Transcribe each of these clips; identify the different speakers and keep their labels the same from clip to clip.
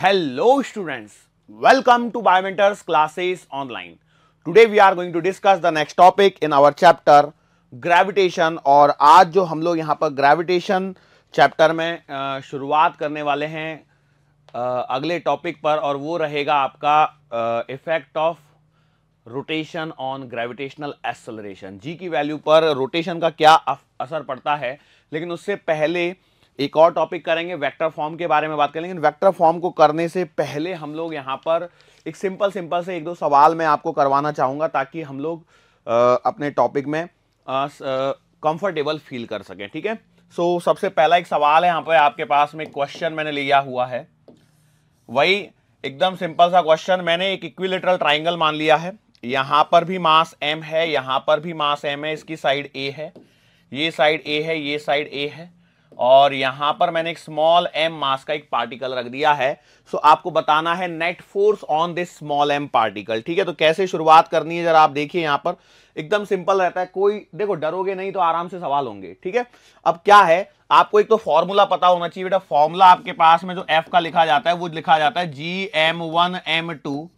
Speaker 1: Hello students welcome to Biomentors classes online today we are going to discuss the next topic in our chapter gravitation और आज जो हम लोग यहां पर ग्रेविटेशन चैप्टर में शुरुआत करने वाले हैं अगले टॉपिक पर और वो रहेगा आपका effect of rotation on gravitational acceleration G की वैल्यू पर रोटेशन का क्या असर पड़ता है लेकिन उससे पहले एक और टॉपिक करेंगे वेक्टर फॉर्म के बारे में बात करेंगे वेक्टर फॉर्म को करने से पहले हम लोग यहाँ पर एक सिंपल सिंपल से एक दो सवाल मैं आपको करवाना चाहूँगा ताकि हम लोग आ, अपने टॉपिक में कंफर्टेबल फील कर सकें ठीक है सो so, सबसे पहला एक सवाल है यहाँ पर आपके पास में क्वेश्चन मैंने लिया हुआ है वही एकदम सिंपल सा क्वेश्चन मैंने एक इक्विलेटरल ट्राइंगल मान लिया है यहाँ पर भी मास एम है यहाँ पर भी मास एम है इसकी साइड ए है ये साइड ए है ये साइड ए है और यहां पर मैंने एक स्मॉल एम मास का एक पार्टिकल रख दिया है सो आपको बताना है net force on this small M particle ठीक है तो कैसे शुरुआत करनी है जरा आप देखिए यहां पर एकदम सिंपल रहता है कोई देखो डरोगे नहीं तो आराम से सवाल होंगे ठीक है अब क्या है आपको एक तो फॉर्मूला पता होना चाहिए बेटा फॉर्मूला आपके पास में जो एफ का लिखा जाता है वो लिखा जाता है G M one M two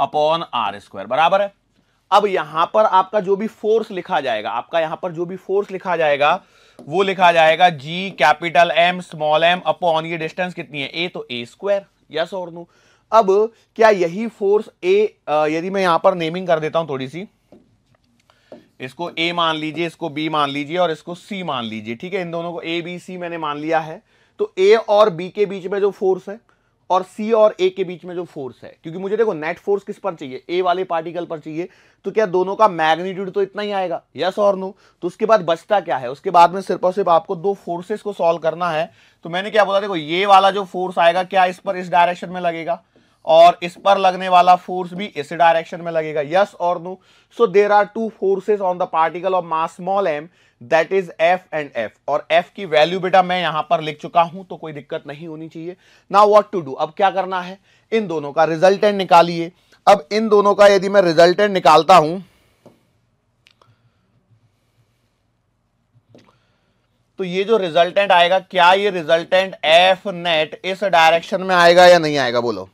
Speaker 1: upon are square बराबर है अब यहां पर आपका जो भी फोर्स लिखा जाएगा आपका यहां पर जो भी फोर्स लिखा जाएगा वो लिखा जाएगा G capital M small M upon ये डिस्टेंस कितनी है ए तो ए स्क्वायर यस और नो अब क्या यही फोर्स ए यदि मैं यहां पर नेमिंग कर देता हूं थोड़ी सी इसको ए मान लीजिए इसको बी मान लीजिए और इसको सी मान लीजिए ठीक है इन दोनों को ए बी सी मैंने मान लिया है तो ए और बी के बीच में जो फोर्स है और सी और ए के बीच में जो फोर्स है क्योंकि मुझे देखो नेट फोर्स किस पर चाहिए ए वाले पार्टिकल पर चाहिए तो क्या दोनों का मैग्नीट्यूड तो इतना ही आएगा यस और नो तो उसके बाद बचता क्या है उसके बाद में सिर्फ और सिर्फ आपको दो फोर्सेस को सॉल्व करना है तो मैंने क्या बोला देखो ये वाला जो फोर्स आएगा क्या इस पर इस डायरेक्शन में लगेगा और इस पर लगने वाला फोर्स भी इस डायरेक्शन में लगेगा यस और no so there are two forces on the particle of mass small M that is F and F और एफ की वैल्यू बेटा मैं यहां पर लिख चुका हूं तो कोई दिक्कत नहीं होनी चाहिए ना वॉट टू डू अब क्या करना है इन दोनों का रिजल्टेंट निकालिए अब इन दोनों का यदि मैं रिजल्टेंट निकालता हूं तो ये जो रिजल्टेंट आएगा क्या ये रिजल्टेंट एफ नेट इस डायरेक्शन में आएगा या नहीं आएगा बोलो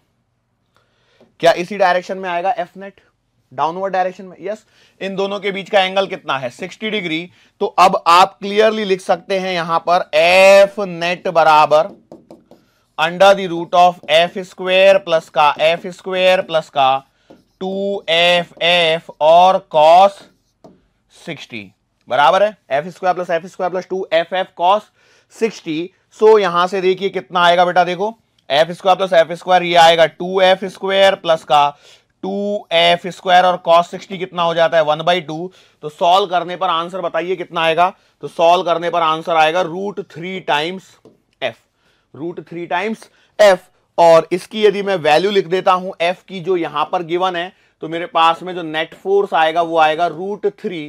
Speaker 1: क्या इसी डायरेक्शन में आएगा एफ नेट डाउनवर्ड डायरेक्शन में यस yes. इन दोनों के बीच का एंगल कितना है 60 डिग्री तो अब आप क्लियरली लिख सकते हैं यहां पर एफ नेट बराबर under the root of F square plus का एफ स्क्वेयर प्लस का टू एफ एफ और कॉस 60 बराबर है F square plus F square plus two F F cos sixty so यहां से देखिए कितना आएगा बेटा देखो F square plus F square ये आएगा टू एफ स्क्वायर प्लस का टू एफ स्क्वायर और कॉस सिक्सटी कितना हो जाता है वन बाई टू तो सॉल्व करने पर आंसर बताइए कितना आएगा तो सॉल्व करने पर आंसर आएगा root three times F root three times F और इसकी यदि मैं वैल्यू लिख देता हूं एफ की जो यहां पर गिवन है तो मेरे पास में जो नेट फोर्स आएगा वो आएगा root three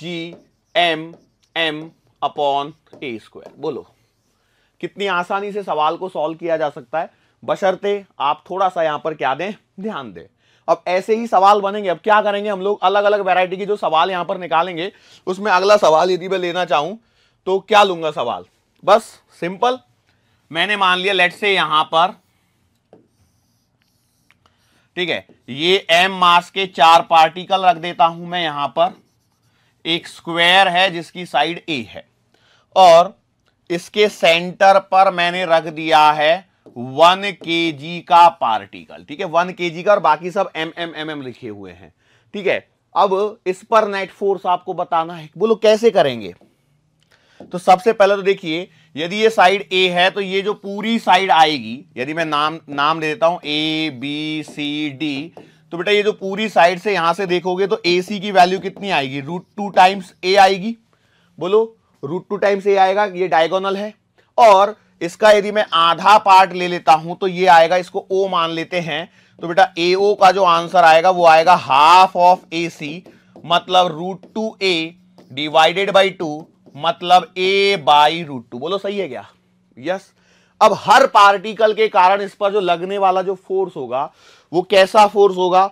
Speaker 1: G M M upon A square बोलो कितनी आसानी से सवाल को सॉल्व किया जा सकता है बशर्ते आप थोड़ा सा यहां पर क्या दें ध्यान दें अब ऐसे ही सवाल बनेंगे अब क्या करेंगे हम लोग अलग अलग वैरायटी के जो सवाल यहां पर निकालेंगे उसमें अगला सवाल यदि मैं लेना चाहूं तो क्या लूंगा सवाल बस सिंपल मैंने मान लिया लेट से यहां पर ठीक है ये एम मास के चार पार्टिकल रख देता हूं मैं यहां पर एक स्क्वायर है जिसकी साइड ए है और इसके सेंटर पर मैंने रख दिया है वन के जी का पार्टिकल ठीक है वन के जी का और बाकी सब एम एम एम एम लिखे हुए हैं ठीक है अब इस पर नेट फोर्स आपको बताना है बोलो कैसे करेंगे तो सबसे पहले तो देखिए यदि ये साइड ए है तो ये जो पूरी साइड आएगी यदि मैं नाम नाम दे देता हूं ए बी सी डी तो बेटा ये जो पूरी साइड से यहां से देखोगे तो ए सी की वैल्यू कितनी आएगी रूट टू टाइम्स ए आएगी बोलो रूट टू टाइम्स ये आएगा ये डायगोनल है और इसका यदि मैं आधा पार्ट ले लेता हूं तो ये आएगा इसको ओ मान लेते हैं तो बेटा ए ओ का जो आंसर आएगा वो आएगा हाफ ऑफ ए सी मतलब root two A divided by two मतलब ए बाई रूट टू बोलो सही है क्या यस अब हर पार्टिकल के कारण इस पर जो लगने वाला जो फोर्स होगा वो कैसा फोर्स होगा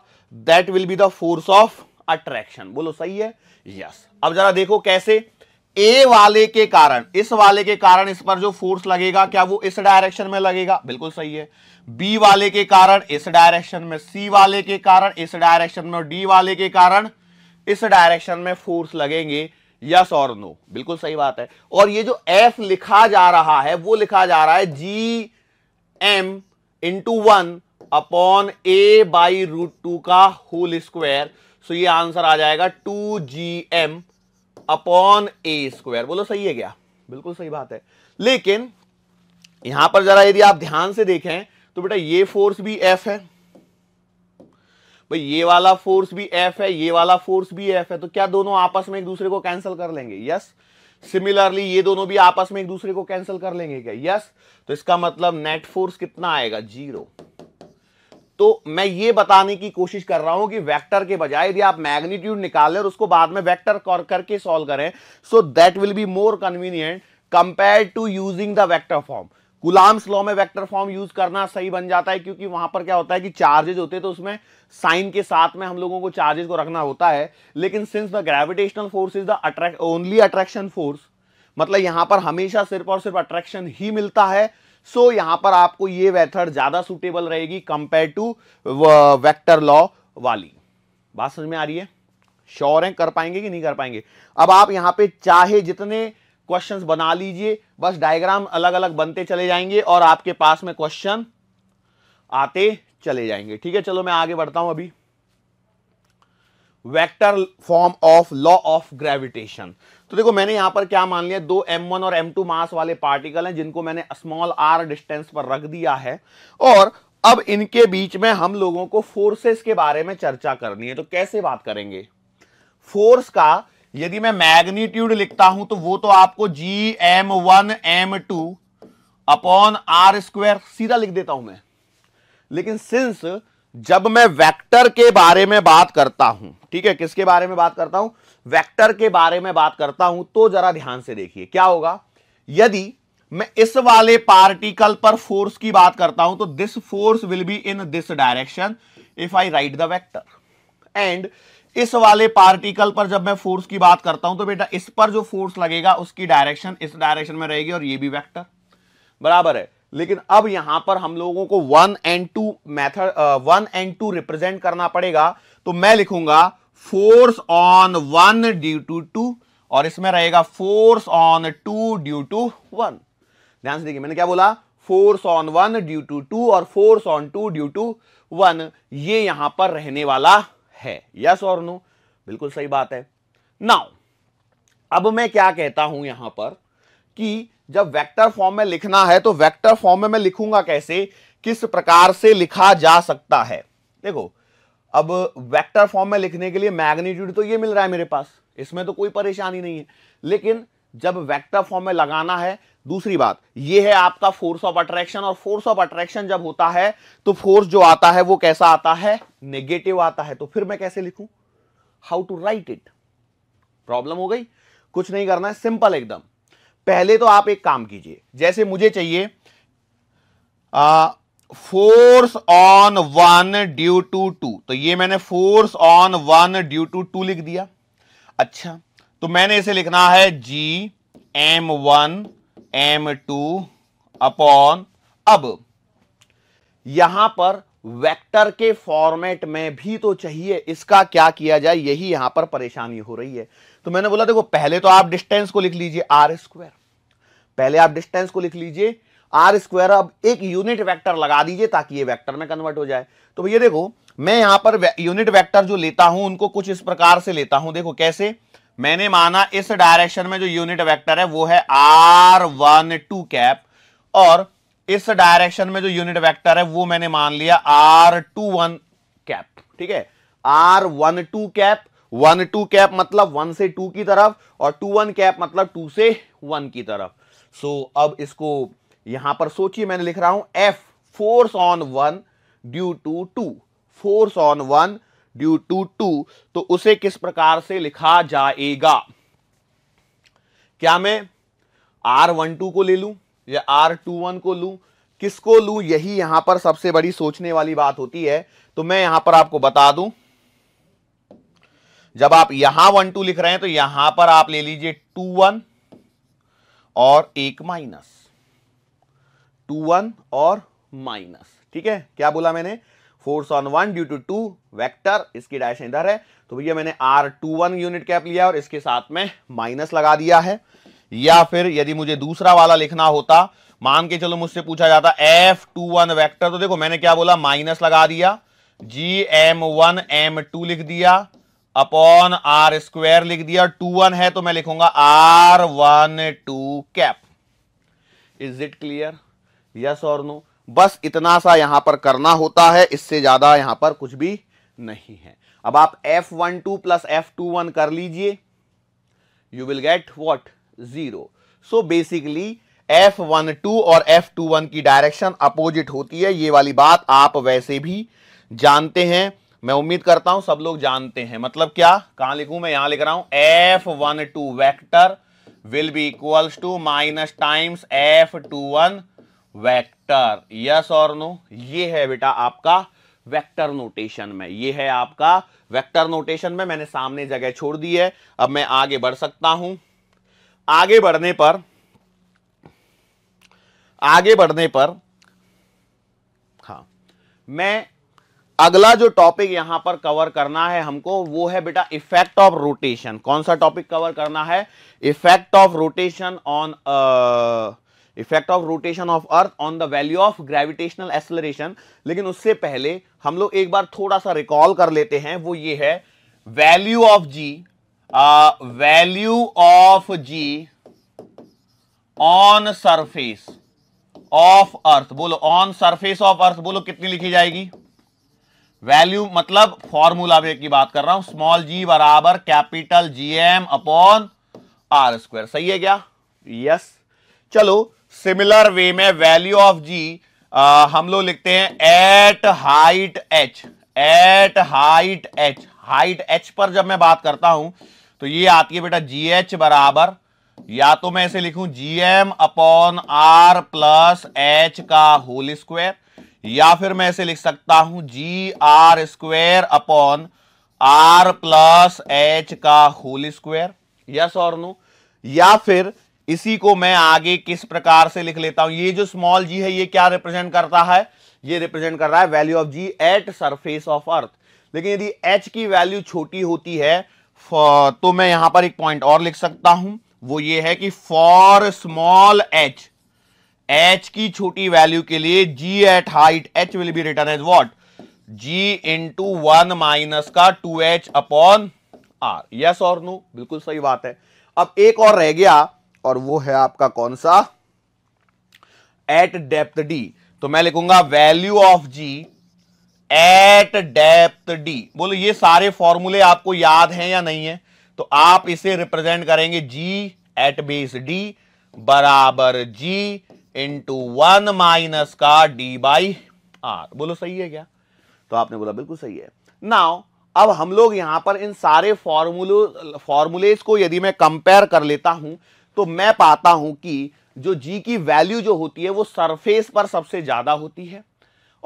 Speaker 1: that will be the force of attraction बोलो सही है यस yes. अब जरा देखो कैसे ए वाले के कारण इस वाले के कारण इस पर जो फोर्स लगेगा क्या वो इस डायरेक्शन में लगेगा बिल्कुल सही है बी वाले के कारण इस डायरेक्शन में सी वाले के कारण इस डायरेक्शन में और डी वाले के कारण इस डायरेक्शन में फोर्स लगेंगे यस और नो बिल्कुल सही बात है और ये जो एफ लिखा जा रहा है वो लिखा जा रहा है G M into one upon A by root two का होल स्क्वायर सो ये आंसर आ जाएगा two G M upon A square बोलो सही है क्या बिल्कुल सही बात है लेकिन यहां पर जरा यदि आप ध्यान से देखें तो बेटा ये फोर्स भी एफ है भाई ये वाला फोर्स भी एफ है ये वाला फोर्स भी एफ है तो क्या दोनों आपस में एक दूसरे को कैंसिल कर लेंगे यस सिमिलरली ये दोनों भी आपस में एक दूसरे को कैंसिल कर लेंगे क्या यस तो इसका मतलब नेट फोर्स कितना आएगा जीरो तो मैं ये बताने की कोशिश कर रहा हूं कि वेक्टर के बजाय यदि आप मैग्नीट्यूड निकालें और उसको बाद में वेक्टर करके सॉल्व करें so that will be more convenient compare to using the vector form Coulomb's law में वेक्टर फॉर्म यूज करना सही बन जाता है क्योंकि वहां पर क्या होता है कि चार्जेज होते हैं तो उसमें साइन के साथ में हम लोगों को चार्जेस को रखना होता है लेकिन since the gravitational force is the attract only attraction force मतलब यहां पर हमेशा सिर्फ और सिर्फ अट्रैक्शन ही मिलता है सो so, यहां पर आपको ये मेथड ज्यादा सुटेबल रहेगी कंपेयर टू वेक्टर लॉ वाली बात समझ में आ रही है श्योर है कर पाएंगे कि नहीं कर पाएंगे अब आप यहां पे चाहे जितने क्वेश्चंस बना लीजिए बस डायग्राम अलग अलग बनते चले जाएंगे और आपके पास में क्वेश्चन आते चले जाएंगे ठीक है चलो मैं आगे बढ़ता हूं अभी vector form of law of gravitation तो देखो मैंने यहां पर क्या मान लिया दो वन और टू मास वाले पार्टिकल हैं जिनको मैंने स्मॉल आर डिस्टेंस पर रख दिया है और अब इनके बीच में हम लोगों को फोर्सेस के बारे में चर्चा करनी है तो कैसे बात करेंगे फोर्स का यदि मैं मैग्नीट्यूड लिखता हूं तो वो तो आपको G M one M two upon are square सीधा लिख देता हूं मैं लेकिन सिंस जब मैं वेक्टर के बारे में बात करता हूं ठीक है किसके बारे में बात करता हूं वेक्टर के बारे में बात करता हूं तो जरा ध्यान से देखिए क्या होगा यदि मैं इस वाले पार्टिकल पर फोर्स की बात करता हूं तो this force will be in this direction if I write the vector and इस वाले पार्टिकल पर जब मैं फोर्स की बात करता हूं तो बेटा इस पर जो फोर्स लगेगा उसकी डायरेक्शन इस डायरेक्शन में रहेगी और ये भी वेक्टर बराबर है लेकिन अब यहां पर हम लोगों को one and two method one and two represent करना पड़ेगा तो मैं लिखूंगा force on one due to two और इसमें रहेगा force on two due to one ध्यान से देखिए मैंने क्या बोला force on one due to two और force on two due to one ये यहां पर रहने वाला है यस और नो बिल्कुल सही बात है नाउ अब मैं क्या कहता हूं यहां पर कि जब वेक्टर फॉर्म में लिखना है तो वेक्टर फॉर्म में मैं लिखूंगा कैसे किस प्रकार से लिखा जा सकता है देखो अब वेक्टर फॉर्म में लिखने के लिए मैग्नीट्यूड तो ये मिल रहा है मेरे पास इसमें तो कोई परेशानी नहीं है लेकिन जब वेक्टर फॉर्म में लगाना है दूसरी बात ये है आपका फोर्स ऑफ अट्रैक्शन और फोर्स ऑफ अट्रैक्शन जब होता है तो फोर्स जो आता है वो कैसा आता है नेगेटिव आता है तो फिर मैं कैसे लिखूं how to write it problem हो गई कुछ नहीं करना है सिंपल एकदम पहले तो आप एक काम कीजिए जैसे मुझे चाहिए force on one due to two तो ये मैंने force on one due to two लिख दिया अच्छा तो मैंने इसे लिखना है G M one M two upon अब यहां पर वेक्टर के फॉर्मेट में भी तो चाहिए इसका क्या किया जाए यही यहां पर परेशानी हो रही है तो मैंने बोला देखो पहले तो आप डिस्टेंस को लिख लीजिए आर स्क्वायर पहले आप डिस्टेंस को लिख लीजिए आर स्क्वायर अब एक यूनिट वेक्टर लगा दीजिए ताकि ये वेक्टर में कन्वर्ट हो जाए तो भैया देखो मैं यहां पर यूनिट वेक्टर जो लेता हूं उनको कुछ इस प्रकार से लेता हूं देखो कैसे मैंने माना इस डायरेक्शन में जो यूनिट वेक्टर है वो है आर वन टू कैप और इस डायरेक्शन में जो यूनिट वेक्टर है वो मैंने मान लिया आर टू वन कैप ठीक है R one two cap one two cap मतलब वन से टू की तरफ और टू वन कैप मतलब टू से वन की तरफ सो so, अब इसको यहां पर सोचिए मैंने लिख रहा हूं F force on one due to two force on one due to two तो उसे किस प्रकार से लिखा जाएगा क्या मैं आर वन टू को ले लू या आर टू वन को लू किसको लू यही यहां पर सबसे बड़ी सोचने वाली बात होती है तो मैं यहां पर आपको बता दूं जब आप यहां वन टू लिख रहे हैं तो यहां पर आप ले लीजिए टू वन और एक माइनस टू वन और माइनस ठीक है क्या बोला मैंने force on one due to two vector इसकी डैश इधर है तो भैया मैंने R two one unit cap लिया और इसके साथ में माइनस लगा दिया है या फिर यदि मुझे दूसरा वाला लिखना होता मान के चलो मुझसे पूछा जाता एफ टू वन वैक्टर तो देखो मैंने क्या बोला माइनस लगा दिया G M one M two लिख दिया अपॉन आर स्क्वायर लिख दिया टू वन है तो मैं लिखूंगा R one two cap is it clear yes और नो बस इतना सा यहां पर करना होता है इससे ज्यादा यहां पर कुछ भी नहीं है अब आप F one two plus F two one कर लीजिए you will get what zero so basically F one two और एफ टू वन की डायरेक्शन अपोजिट होती है ये वाली बात आप वैसे भी जानते हैं मैं उम्मीद करता हूं सब लोग जानते हैं मतलब क्या कहां लिखूं मैं यहां लिख रहा हूं F one two vector will be equals to minus times F two one vector yes और नो ये है बेटा आपका वेक्टर नोटेशन में ये है आपका वेक्टर नोटेशन में मैंने सामने जगह छोड़ दी है अब मैं आगे बढ़ सकता हूं आगे बढ़ने पर आगे बढ़ने पर हाँ मैं अगला जो टॉपिक यहां पर कवर करना है हमको वो है बेटा इफेक्ट ऑफ रोटेशन कौन सा टॉपिक कवर करना है effect of rotation on effect of rotation of earth on the value of gravitational acceleration लेकिन उससे पहले हम लोग एक बार थोड़ा सा रिकॉल कर लेते हैं वो ये है value of G value of G on surface of earth बोलो ऑन सरफेस ऑफ अर्थ बोलो कितनी लिखी जाएगी वैल्यू मतलब फॉर्मूला वे की बात कर रहा हूं स्मॉल जी बराबर capital G M upon are square सही है क्या यस चलो सिमिलर वे में वैल्यू ऑफ जी हम लोग लिखते हैं at height H at height H height H पर जब मैं बात करता हूं तो ये आती है बेटा जी एच बराबर या तो मैं इसे लिखूं G M upon are plus H का होल स्क्वायर या फिर मैं इसे लिख सकता हूं G R square upon are plus H का होल स्क्वायर यस और नो या फिर इसी को मैं आगे किस प्रकार से लिख लेता हूं ये जो स्मॉल जी है ये क्या रिप्रेजेंट करता है ये रिप्रेजेंट कर रहा है value of G at surface of earth लेकिन यदि एच की वैल्यू छोटी होती है तो मैं यहां पर एक पॉइंट और लिख सकता हूं वो ये है कि फॉर स्मॉल एच एच की छोटी वैल्यू के लिए G at height H will be written as what G into one minus का two H upon R yes और नो बिल्कुल सही बात है अब एक और रह गया और वो है आपका कौन सा एट डेप्थ डी तो मैं लिखूंगा value of G at depth D बोलो ये सारे फॉर्मूले आपको याद हैं या नहीं है तो आप इसे रिप्रेजेंट करेंगे जी एट बेस डी बराबर जी इंटू वन माइनस का डी बाई आर बोलो सही है क्या तो आपने बोला बिल्कुल सही है नाउ अब हम लोग यहां पर इन सारे फॉर्मूलो फॉर्मूलेज को यदि मैं कंपेयर कर लेता हूं तो मैं पाता हूं कि जो जी की वैल्यू जो होती है वो सरफेस पर सबसे ज्यादा होती है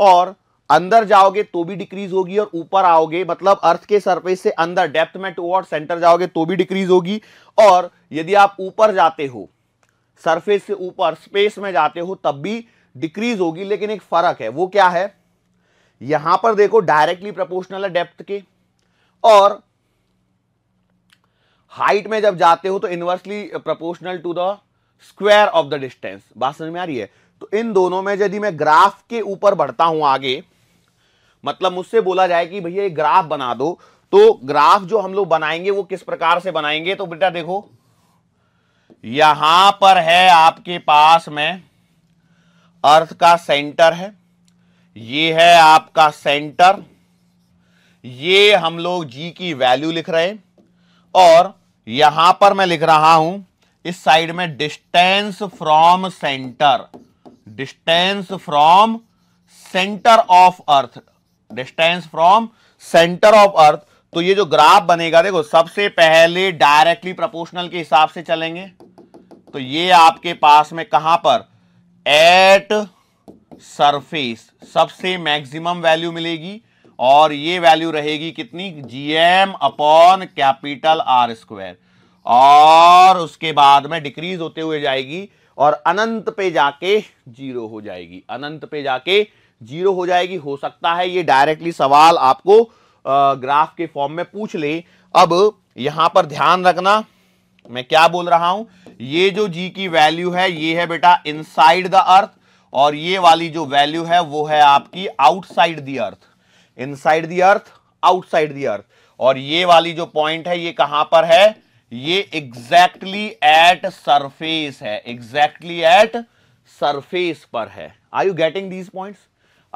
Speaker 1: और अंदर जाओगे तो भी डिक्रीज होगी और ऊपर आओगे मतलब अर्थ के सरफेस से अंदर डेप्थ में टू और सेंटर जाओगे तो भी डिक्रीज होगी और यदि आप ऊपर जाते हो सरफेस से ऊपर स्पेस में जाते हो तब भी डिक्रीज होगी लेकिन एक फर्क है वो क्या है यहां पर देखो डायरेक्टली प्रोपोर्शनल है डेप्थ के और हाइट में जब जाते हो तो inversely proportional to the square of the distance बात समझ में आ रही है तो इन दोनों में यदि मैं ग्राफ के ऊपर बढ़ता हूं आगे मतलब मुझसे बोला जाए कि भैया ग्राफ बना दो तो ग्राफ जो हम लोग बनाएंगे वो किस प्रकार से बनाएंगे तो बेटा देखो यहां पर है आपके पास में अर्थ का सेंटर है ये है आपका सेंटर ये हम लोग जी की वैल्यू लिख रहे हैं और यहां पर मैं लिख रहा हूं इस साइड में distance from centre distance from centre of earth distance from centre of earth तो ये जो ग्राफ बनेगा देखो सबसे पहले डायरेक्टली प्रोपोर्शनल के हिसाब से चलेंगे तो ये आपके पास में कहां पर एट सरफेस सबसे मैक्सिमम वैल्यू मिलेगी और ये वैल्यू रहेगी कितनी GM upon capital R square और उसके बाद में डिक्रीज होते हुए जाएगी और अनंत पे जाके जीरो हो जाएगी अनंत पे जाके जीरो हो जाएगी हो सकता है ये डायरेक्टली सवाल आपको ग्राफ के फॉर्म में पूछ ले अब यहां पर ध्यान रखना मैं क्या बोल रहा हूं ये जो जी की वैल्यू है ये है बेटा इनसाइड द अर्थ और ये वाली जो वैल्यू है वो है आपकी outside the earth inside the earth outside the earth और ये वाली जो पॉइंट है ये कहां पर है ये एग्जैक्टली एट सरफेस है एग्जैक्टली एट सरफेस पर है are you getting these point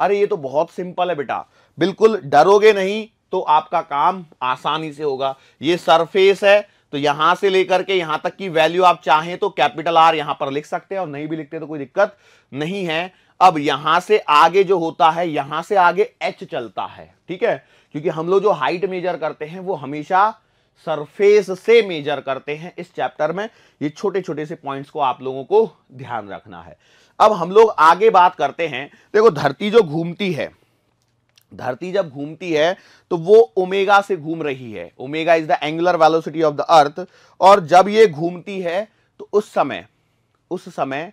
Speaker 1: अरे ये तो बहुत सिंपल है बेटा बिल्कुल डरोगे नहीं तो आपका काम आसानी से होगा ये सरफेस है तो यहां से लेकर के यहां तक की वैल्यू आप चाहें तो कैपिटल आर यहां पर लिख सकते हैं और नहीं भी लिखते तो कोई दिक्कत नहीं है अब यहां से आगे जो होता है यहां से आगे एच चलता है ठीक है क्योंकि हम लोग जो हाइट मेजर करते हैं वो हमेशा सरफेस से मेजर करते हैं इस चैप्टर में ये छोटे छोटे से पॉइंट्स को आप लोगों को ध्यान रखना है अब हम लोग आगे बात करते हैं देखो धरती जो घूमती है धरती जब घूमती है तो वो ओमेगा से घूम रही है omega is the angular velocity of the earth और जब ये घूमती है तो उस समय उस समय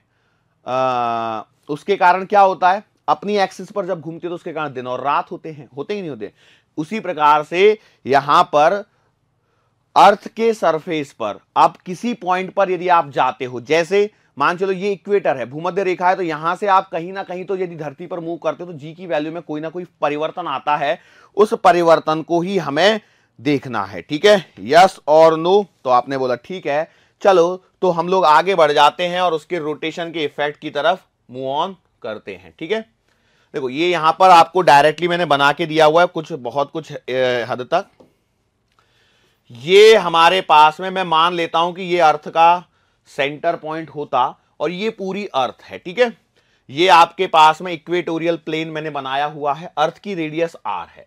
Speaker 1: आ, उसके कारण क्या होता है अपनी एक्सिस पर जब घूमती है तो उसके कारण दिन और रात होते हैं होते ही नहीं होते उसी प्रकार से यहां पर अर्थ के सरफेस पर आप किसी पॉइंट पर यदि आप जाते हो जैसे मान चलो ये इक्वेटर है भूमध्य रेखा है तो यहां से आप कहीं ना कहीं तो यदि धरती पर मूव करते हो तो जी की वैल्यू में कोई ना कोई परिवर्तन आता है उस परिवर्तन को ही हमें देखना है ठीक है यस और नो तो आपने बोला ठीक है चलो तो हम लोग आगे बढ़ जाते हैं और उसके रोटेशन के इफेक्ट की तरफ मूव ऑन करते हैं ठीक है देखो ये यहां पर आपको डायरेक्टली मैंने बना के दिया हुआ है कुछ बहुत कुछ हद तक ये हमारे पास में मैं मान लेता हूं कि ये अर्थ का सेंटर पॉइंट होता और ये पूरी अर्थ है ठीक है ये आपके पास में इक्वेटोरियल प्लेन मैंने बनाया हुआ है अर्थ की रेडियस आर है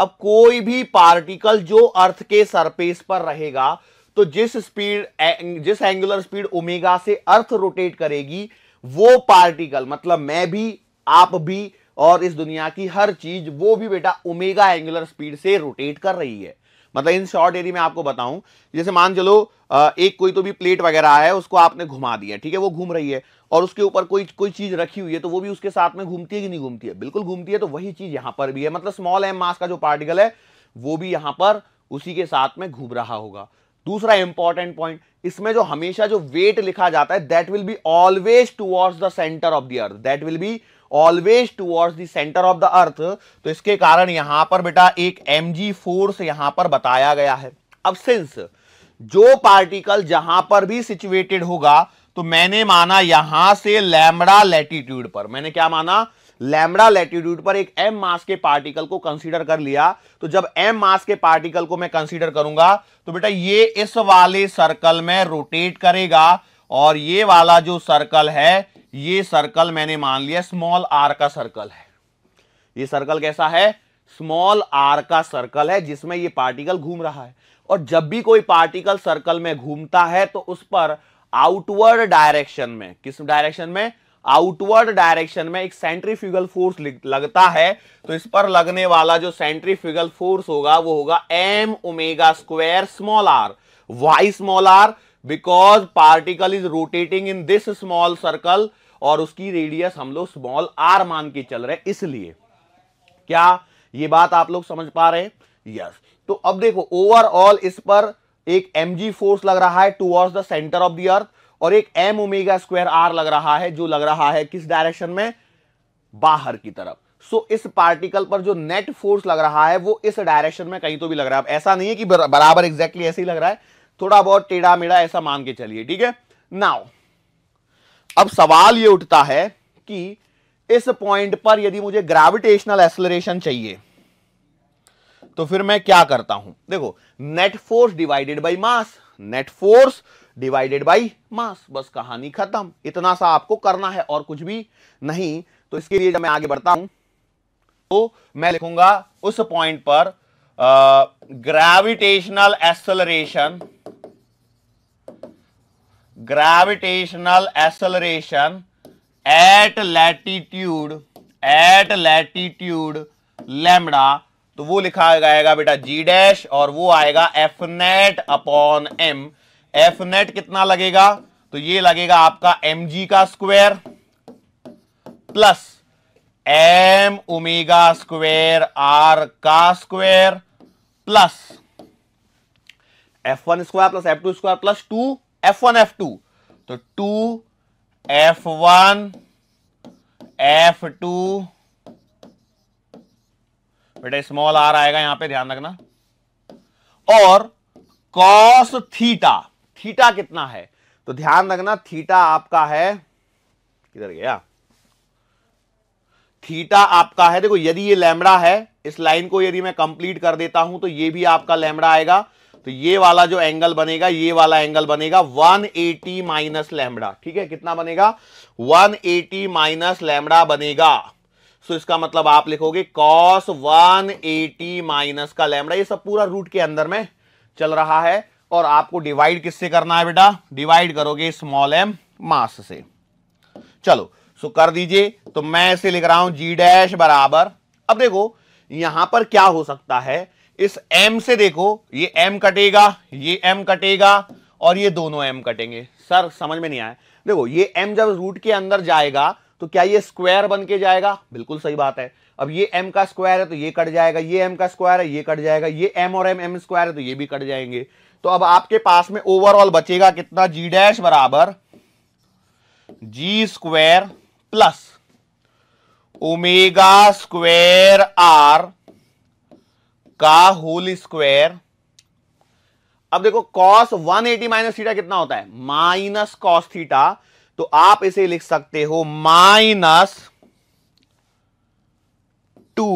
Speaker 1: अब कोई भी पार्टिकल जो अर्थ के सरफेस पर रहेगा तो जिस स्पीड जिस एंगुलर स्पीड ओमेगा से अर्थ रोटेट करेगी वो पार्टिकल मतलब मैं भी आप भी और इस दुनिया की हर चीज वो भी बेटा ओमेगा एंगुलर स्पीड से रोटेट कर रही है मतलब इन शॉर्ट एरिया में आपको बताऊं जैसे मान चलो एक कोई तो भी प्लेट वगैरह है उसको आपने घुमा दिया ठीक है वो घूम रही है और उसके ऊपर कोई कोई चीज़ रखी हुई है तो वो भी उसके साथ में घूमती है कि नहीं घूमती है बिल्कुल घूमती है तो वही चीज़ यहां पर भी है मतलब स्मॉल एम मास का जो पार्टिकल है वो भी यहां पर उसी के साथ में घूम रहा होगा दूसरा इंपॉर्टेंट पॉइंट इसमें जो हमेशा जो वेट लिखा जाता है that will be always towards the centre of the earth that will be always towards the centre of the earth तो इसके कारण यहां पर बेटा एक एम जी फोर्स यहां पर बताया गया है अब सिंस जो पार्टिकल जहां पर भी सिचुएटेड होगा तो मैंने माना यहां से लैमड़ा लेटीट्यूड पर मैंने क्या माना लैमड़ा लेटीट्यूड पर एक एम मास के पार्टिकल को कंसीडर कर लिया तो जब एम मास के पार्टिकल को मैं कंसीडर करूंगा तो बेटा ये इस वाले सर्कल में रोटेट करेगा और ये वाला जो सर्कल है ये सर्कल मैंने मान लिया स्मॉल आर का सर्कल है ये सर्कल कैसा है स्मॉल आर का सर्कल है जिसमें ये पार्टिकल घूम रहा है और जब भी कोई पार्टिकल सर्कल में घूमता है तो उस पर आउटवर्ड डायरेक्शन में किस डायरेक्शन में आउटवर्ड डायरेक्शन में एक सेंट्रीफ्यूगल फोर्स लगता है तो इस पर लगने वाला जो सेंट्रीफ्यूगल फोर्स होगा वो होगा M omega square small R why small R because particle is rotating in this small circle और उसकी रेडियस हम लोग स्मॉल आर मान के चल रहे इसलिए क्या ये बात आप लोग समझ पा रहे हैं यस तो अब देखो ओवरऑल इस पर एक एम फोर्स लग रहा है towards the centre of the earth और एक एम ओमेगा स्क्वायर आर लग रहा है जो लग रहा है किस डायरेक्शन में बाहर की तरफ सो so, इस पार्टिकल पर जो नेट फोर्स लग रहा है वो इस डायरेक्शन में कहीं तो भी लग रहा है ऐसा नहीं है कि बराबर एग्जैक्टली exactly ऐसे ही लग रहा है थोड़ा बहुत टेढ़ा मेढ़ा ऐसा मान के चलिए ठीक है नाउ अब सवाल ये उठता है कि इस पॉइंट पर यदि मुझे ग्रेविटेशनल एक्सलरेशन चाहिए तो फिर मैं क्या करता हूं देखो net force divided by mass net force divided by mass बस कहानी खत्म इतना सा आपको करना है और कुछ भी नहीं तो इसके लिए जब मैं आगे बढ़ता हूं तो मैं लिखूंगा उस पॉइंट पर gravitational acceleration gravitational acceleration at latitude at latitude lambda तो वो लिखा जाएगा बेटा जी डैश और वो आएगा F net upon M F net कितना लगेगा तो ये लगेगा आपका एम जी का square plus M omega square R का square plus F one square plus F two square plus two F one F two तो two F one F two बेटा स्मॉल आर आएगा यहां पे ध्यान रखना और कॉस थीटा थीटा कितना है तो ध्यान रखना थीटा आपका है किधर गया थीटा आपका है देखो यदि ये लैमड़ा है इस लाइन को यदि मैं कंप्लीट कर देता हूं तो ये भी आपका लैमड़ा आएगा तो ये वाला जो एंगल बनेगा ये वाला एंगल बनेगा 180 एटी माइनस लैमडा ठीक है कितना बनेगा 180 एटी माइनस लैमडा बनेगा सो so, इसका मतलब आप लिखोगे कॉस 180 एटी माइनस का लैमडा ये सब पूरा रूट के अंदर में चल रहा है और आपको डिवाइड किससे करना है बेटा डिवाइड करोगे स्मॉल एम मास से चलो सो कर दीजिए तो मैं इसे लिख रहा हूं जी डैश बराबर अब देखो यहां पर क्या हो सकता है इस एम से देखो ये एम कटेगा ये एम कटेगा और ये दोनों एम कटेंगे सर समझ में नहीं आया देखो ये एम जब रूट के अंदर जाएगा तो क्या ये स्क्वायर बन के जाएगा बिल्कुल सही बात है अब ये एम का स्क्वायर है तो ये कट जाएगा ये एम का स्क्वायर है ये कट जाएगा ये एम और एम एम स्क्वायर है तो ये भी कट जाएंगे तो अब आपके पास में ओवरऑल बचेगा कितना जी डैश बराबर G square plus omega square R का होल स्क्वायर अब देखो कॉस 180 एटी माइनस थीटा कितना होता है माइनस कॉस थीटा तो आप इसे लिख सकते हो minus two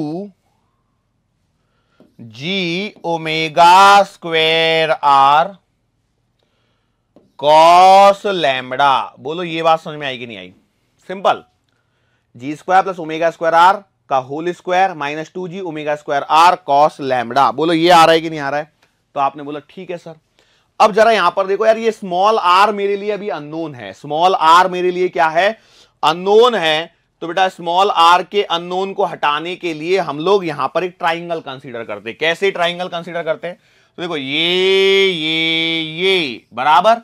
Speaker 1: G omega square R cos lambda बोलो ये बात समझ में आई कि नहीं आई simple G square plus omega square R का whole square minus two G omega square R cos lambda बोलो ये आ रहा है कि नहीं आ रहा है तो आपने बोला ठीक है सर अब जरा यहां पर देखो यार ये स्मॉल आर मेरे लिए अभी अननोन है स्मॉल आर मेरे लिए क्या है अननोन है तो बेटा स्मॉल आर के अननोन को हटाने के लिए हम लोग यहां पर एक ट्राइंगल कंसीडर करते हैं कैसे ट्राइंगल कंसीडर करते हैं तो देखो ये ये ये बराबर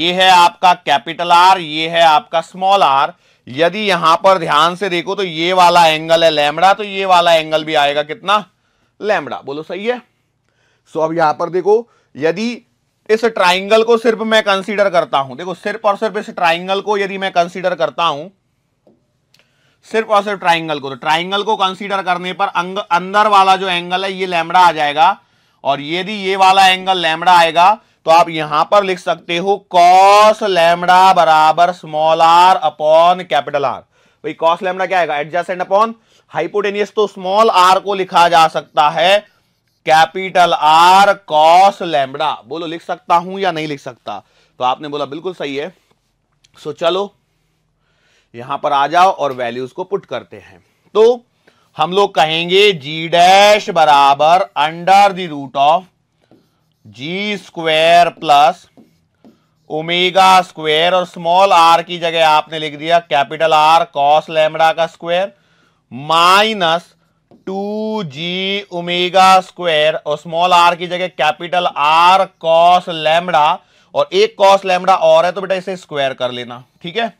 Speaker 1: ये है आपका कैपिटल आर ये है आपका स्मॉल आर यदि यहां पर ध्यान से देखो तो ये वाला एंगल है लैमड़ा तो ये वाला एंगल भी आएगा कितना लैमड़ा बोलो सही है सो अब यहां पर देखो यदि इस ट्राइंगल को सिर्फ मैं कंसीडर करता हूं देखो सिर्फ और सिर्फ इस ट्राइंगल को यदि मैं कंसीडर करता हूं सिर्फ और सिर्फ ट्राइंगल को तो ट्राइंगल को कंसीडर करने पर अंग, अंदर वाला जो एंगल है ये लैमड़ा आ जाएगा और यदि ये, ये वाला एंगल लैमड़ा आएगा तो आप यहां पर लिख सकते हो कॉस लैमडा बराबर small R upon capital R भाई कॉस लैमडा क्या आएगा एडजस्टेंट अपॉन हाइपोटेनियस तो स्मॉल आर को लिखा जा सकता है कैपिटल आर कॉस लैमडा बोलो लिख सकता हूं या नहीं लिख सकता तो आपने बोला बिल्कुल सही है सो चलो यहां पर आ जाओ और वैल्यूज को पुट करते हैं तो हम लोग कहेंगे जी डैश बराबर under the root of G square plus omega square और स्मॉल आर की जगह आपने लिख दिया कैपिटल आर कॉस लेमड़ा का square minus two G omega square और स्मॉल आर की जगह कैपिटल आर कॉस लेमड़ा और एक कॉस लेमड़ा और है तो बेटा इसे स्क्वायर कर लेना ठीक है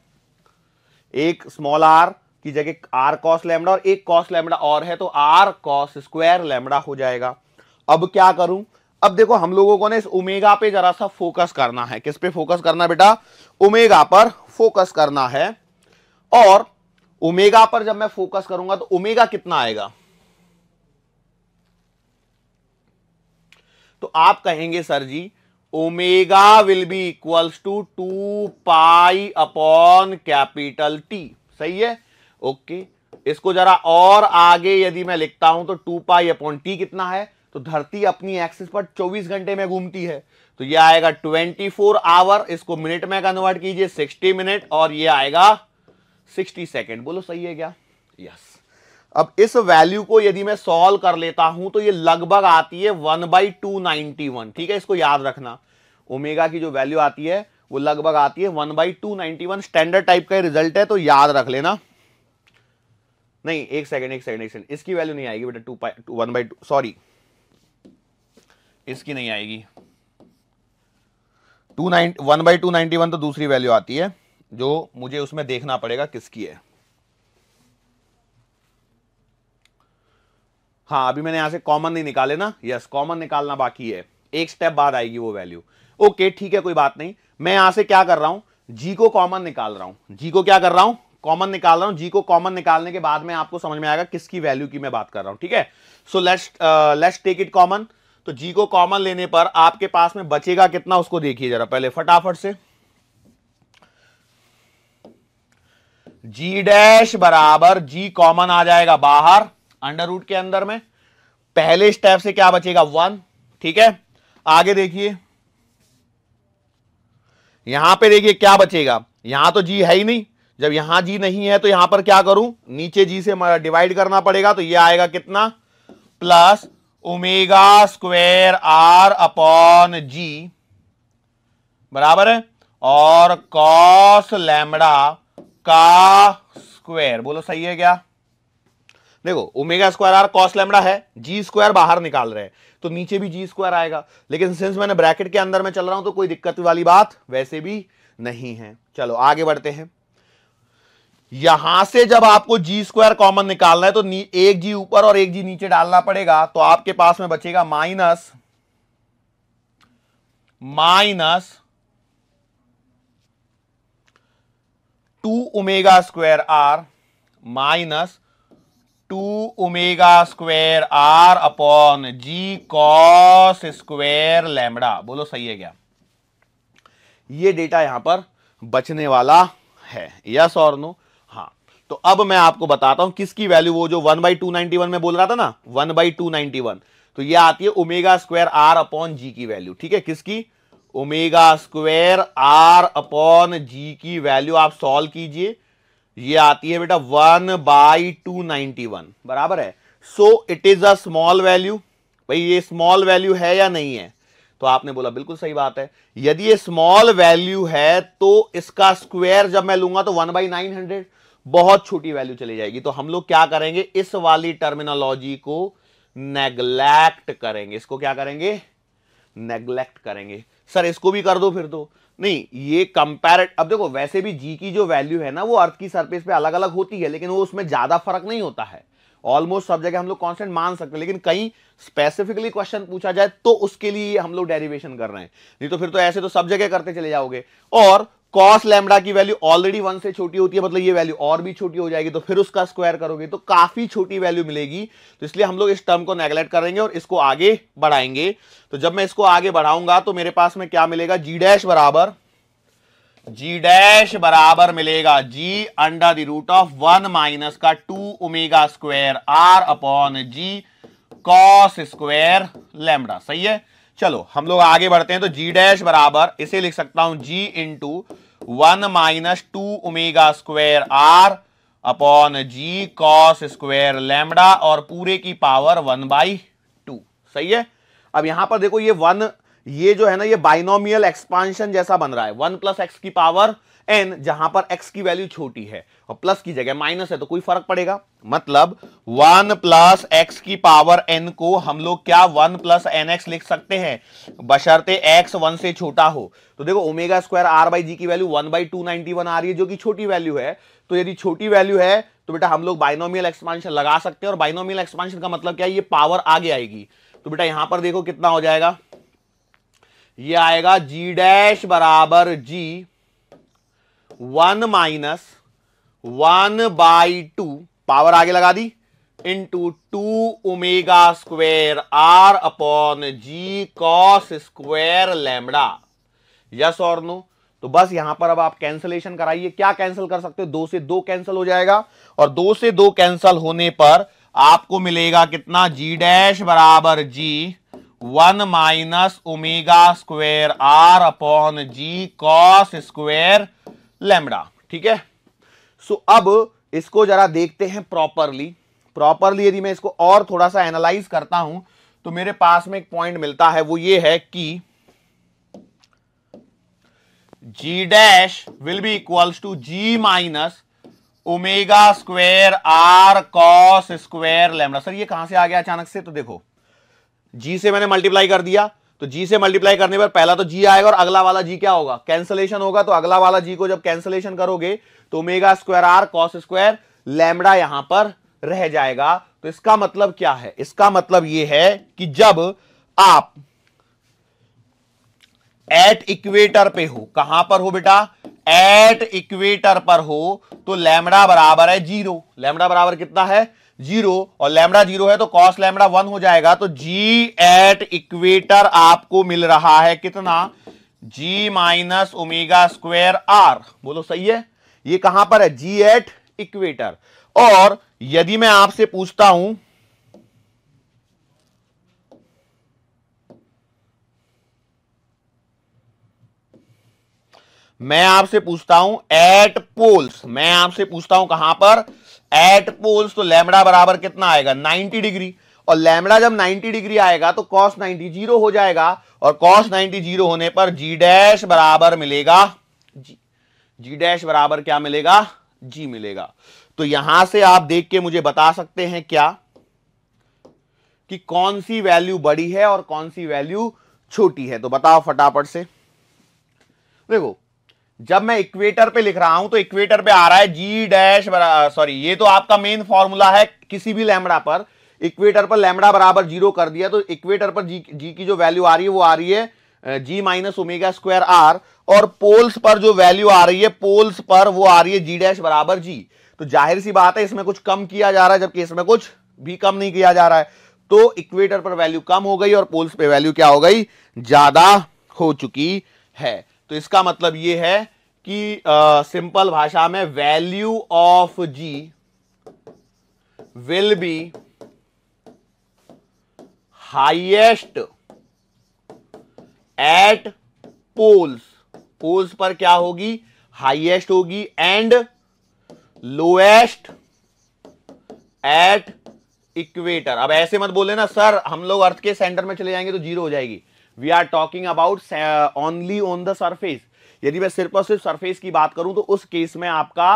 Speaker 1: एक स्मॉल आर की जगह आर कॉस लेमड़ा और एक कॉस लेमड़ा और है तो आर कॉस स्क्वायर लेमड़ा हो जाएगा अब क्या करूं अब देखो हम लोगों को ना इस ओमेगा पे जरा सा फोकस करना है किस पे फोकस करना बेटा ओमेगा पर फोकस करना है और ओमेगा पर जब मैं फोकस करूंगा तो ओमेगा कितना आएगा तो आप कहेंगे sir G omega will be equals to two pi upon capital T सही है ओके इसको जरा और आगे यदि मैं लिखता हूं तो टू पाई अपॉन टी कितना है तो धरती अपनी एक्सिस पर 24 घंटे में घूमती है तो ये आएगा 24 आवर इसको मिनट में कन्वर्ट कीजिए 60 मिनट और ये आएगा 60 सेकेंड बोलो सही है क्या यस अब इस वैल्यू को यदि मैं सॉल्व कर लेता हूं तो ये लगभग आती है one by two ninety one ठीक है इसको याद रखना ओमेगा की जो वैल्यू आती है वो लगभग आती है one by two ninety one standard type का रिजल्ट है तो याद रख लेना नहीं एक सेकंड एक सेकंड एक सेकंड इसकी वैल्यू नहीं आएगी बेटा two pi one by two sorry इसकी नहीं आएगी two nine one by two ninety one तो दूसरी वैल्यू आती है जो मुझे उसमें देखना पड़ेगा किसकी है हाँ अभी मैंने यहां से कॉमन नहीं निकाले ना यस कॉमन निकालना बाकी है एक स्टेप बाद आएगी वो वैल्यू ओके ठीक है कोई बात नहीं मैं यहां से क्या कर रहा हूं जी को कॉमन निकाल रहा हूं जी को क्या कर रहा हूं कॉमन निकाल रहा हूं जी को कॉमन निकालने के बाद में आपको समझ में आएगा किसकी वैल्यू की मैं बात कर रहा हूं ठीक है so let's let's take it common तो जी को कॉमन लेने पर आपके पास में बचेगा कितना उसको देखिए जरा पहले फटाफट से जी डैश बराबर जी कॉमन आ जाएगा बाहर अंडर रूट के अंदर में पहले स्टेप से क्या बचेगा वन ठीक है आगे देखिए यहां पे देखिए क्या बचेगा यहां तो जी है ही नहीं जब यहां जी नहीं है तो यहां पर क्या करूं नीचे जी से डिवाइड करना पड़ेगा तो ये आएगा कितना plus omega square R upon G बराबर है और कॉस लैमड़ा का स्क्वायर बोलो सही है क्या देखो omega square R cos lambda है जी स्क्वायर बाहर निकाल रहे हैं तो नीचे भी जी स्क्वायर आएगा लेकिन सिंस मैंने ब्रैकेट के अंदर में चल रहा हूं तो कोई दिक्कत वाली बात वैसे भी नहीं है चलो आगे बढ़ते हैं यहां से जब आपको जी स्क्वायर कॉमन निकालना है तो एक जी ऊपर और एक जी नीचे डालना पड़ेगा तो आपके पास में बचेगा minus minus two omega square R minus two omega square R upon G cos square lambda बोलो सही है क्या ये डेटा यहां पर बचने वाला है यस और नो हाँ तो अब मैं आपको बताता हूं किसकी वैल्यू वो जो one by two ninety one में बोल रहा था ना one by two ninety one तो ये आती है omega square R upon G की वैल्यू ठीक है किसकी omega square R upon G की वैल्यू आप सॉल्व कीजिए ये आती है बेटा one by two ninety one बराबर है so it is a small value भाई ये स्मॉल वैल्यू है या नहीं है तो आपने बोला बिल्कुल सही बात है यदि ये स्मॉल वैल्यू है तो इसका स्क्वायर जब मैं लूंगा तो वन बाई नाइन हंड्रेड बहुत छोटी वैल्यू चली जाएगी तो हम लोग क्या करेंगे इस वाली टर्मिनोलॉजी को नेग्लेक्ट करेंगे इसको क्या करेंगे नेग्लेक्ट करेंगे सर इसको भी कर दो फिर दो नहीं ये कंपेरेट अब देखो वैसे भी जी की जो वैल्यू है ना वो अर्थ की सरफेस पे अलग अलग होती है लेकिन वो उसमें ज्यादा फर्क नहीं होता है ऑलमोस्ट सब जगह हम लोग कॉन्स्टेंट मान सकते हैं लेकिन कहीं स्पेसिफिकली क्वेश्चन पूछा जाए तो उसके लिए हम लोग डेरिवेशन कर रहे हैं नहीं तो फिर तो ऐसे तो सब जगह करते चले जाओगे और कॉस लैमडा की वैल्यू ऑलरेडी वन से छोटी होती है मतलब ये वैल्यू और भी छोटी हो जाएगी तो फिर उसका स्क्वायर करोगे तो काफी छोटी वैल्यू मिलेगी तो इसलिए हम लोग इस टर्म को नेग्लेक्ट करेंगे और इसको आगे बढ़ाएंगे तो जब मैं इसको आगे बढ़ाऊंगा तो मेरे पास में क्या मिलेगा जी डैश बराबर जी डैश बराबर मिलेगा G under the root of one minus का two omega square R upon G cos square lambda सही है चलो हम लोग आगे बढ़ते हैं तो जी डैश बराबर इसे लिख सकता हूं G into one minus two omega square R upon G cos square lambda और पूरे की पावर वन बाई टू सही है अब यहां पर देखो ये वन ये जो है ना ये बाइनोमियल एक्सपांशन जैसा बन रहा है वन प्लस एक्स की पावर एन जहां पर एक्स की वैल्यू छोटी है और प्लस की जगह माइनस है तो कोई फर्क पड़ेगा मतलब वन प्लस एक्स की पावर एन को हम लोग क्या वन प्लस एन एक्स लिख सकते हैं बशर्ते एक्स वन से छोटा हो तो देखो omega square R by G की value one by two ninety one आ रही है जो कि छोटी वैल्यू है तो यदि छोटी वैल्यू है तो बेटा हम लोग बाइनोमियल एक्सपांशन लगा सकते हैं और बाइनोमियल एक्सपांशन का मतलब क्या है ये पावर आगे आएगी तो बेटा यहां पर देखो कितना हो जाएगा ये आएगा जी डैश बराबर G one minus one by two power आगे लगा दी into two omega square R upon G cos square lambda yes और नो तो बस यहां पर अब आप कैंसलेशन कराइए क्या कैंसिल कर सकते हो दो से दो कैंसिल हो जाएगा और दो से दो कैंसिल होने पर आपको मिलेगा कितना जी डैश बराबर G one minus omega square R upon G cos square lambda ठीक है सो so, अब इसको जरा देखते हैं प्रॉपरली प्रॉपरली यदि मैं इसको और थोड़ा सा एनालाइज करता हूं तो मेरे पास में एक पॉइंट मिलता है वो ये है कि G dash will be equals to G minus omega square R cos square lambda sir ये कहां से आ गया अचानक से तो देखो जी से मैंने मल्टीप्लाई कर दिया तो जी से मल्टीप्लाई करने पर पहला तो जी आएगा और अगला वाला जी क्या होगा कैंसलेशन होगा तो अगला वाला जी को जब कैंसलेशन करोगे तो omega square R cos square lambda यहां पर रह जाएगा तो इसका मतलब क्या है इसका मतलब यह है कि जब आप एट इक्वेटर पे हो कहां पर हो बेटा एट इक्वेटर पर हो तो लैमडा बराबर है जीरो लैमडा बराबर कितना है जीरो और लैमडा जीरो है तो कॉस लैमडा वन हो जाएगा तो जी एट इक्वेटर आपको मिल रहा है कितना G minus omega square R बोलो सही है ये कहां पर है जी एट इक्वेटर और यदि मैं आपसे पूछता हूं मैं आपसे पूछता हूं एट पोल्स मैं आपसे पूछता हूं कहां पर एट पोल्स तो लैमडा बराबर कितना आएगा 90 डिग्री और लैमडा जब 90 डिग्री आएगा तो कॉस 90 जीरो हो जाएगा और कॉस 90 जीरो होने पर जी डैश बराबर मिलेगा जी जी डैश बराबर क्या मिलेगा जी मिलेगा तो यहां से आप देख के मुझे बता सकते हैं क्या कि कौन सी वैल्यू बड़ी है और कौन सी वैल्यू छोटी है तो बताओ फटाफट से देखो जब मैं इक्वेटर पे लिख रहा हूं तो इक्वेटर पे आ रहा है जी डैश सॉरी ये तो आपका मेन फॉर्मूला है किसी भी लैमड़ा पर इक्वेटर पर लैमड़ा बराबर जीरो कर दिया तो इक्वेटर पर जी जी की जो वैल्यू आ रही है वो आ रही है G minus omega square R और पोल्स पर जो वैल्यू आ रही है पोल्स पर वो आ रही है जी डैश बराबर जी तो जाहिर सी बात है इसमें कुछ कम किया जा रहा है जबकि इसमें कुछ भी कम नहीं किया जा रहा है तो इक्वेटर पर वैल्यू कम हो गई और पोल्स पे वैल्यू क्या हो गई ज्यादा हो चुकी है तो इसका मतलब यह है कि सिंपल भाषा में value of G will be highest at poles poles पर क्या होगी हाइएस्ट होगी एंड लोएस्ट एट इक्वेटर अब ऐसे मत बोले ना सर हम लोग अर्थ के सेंटर में चले जाएंगे तो जीरो हो जाएगी we are talking about only on the surface यदि मैं सिर्फ और सिर्फ सरफेस की बात करूं तो उस केस में आपका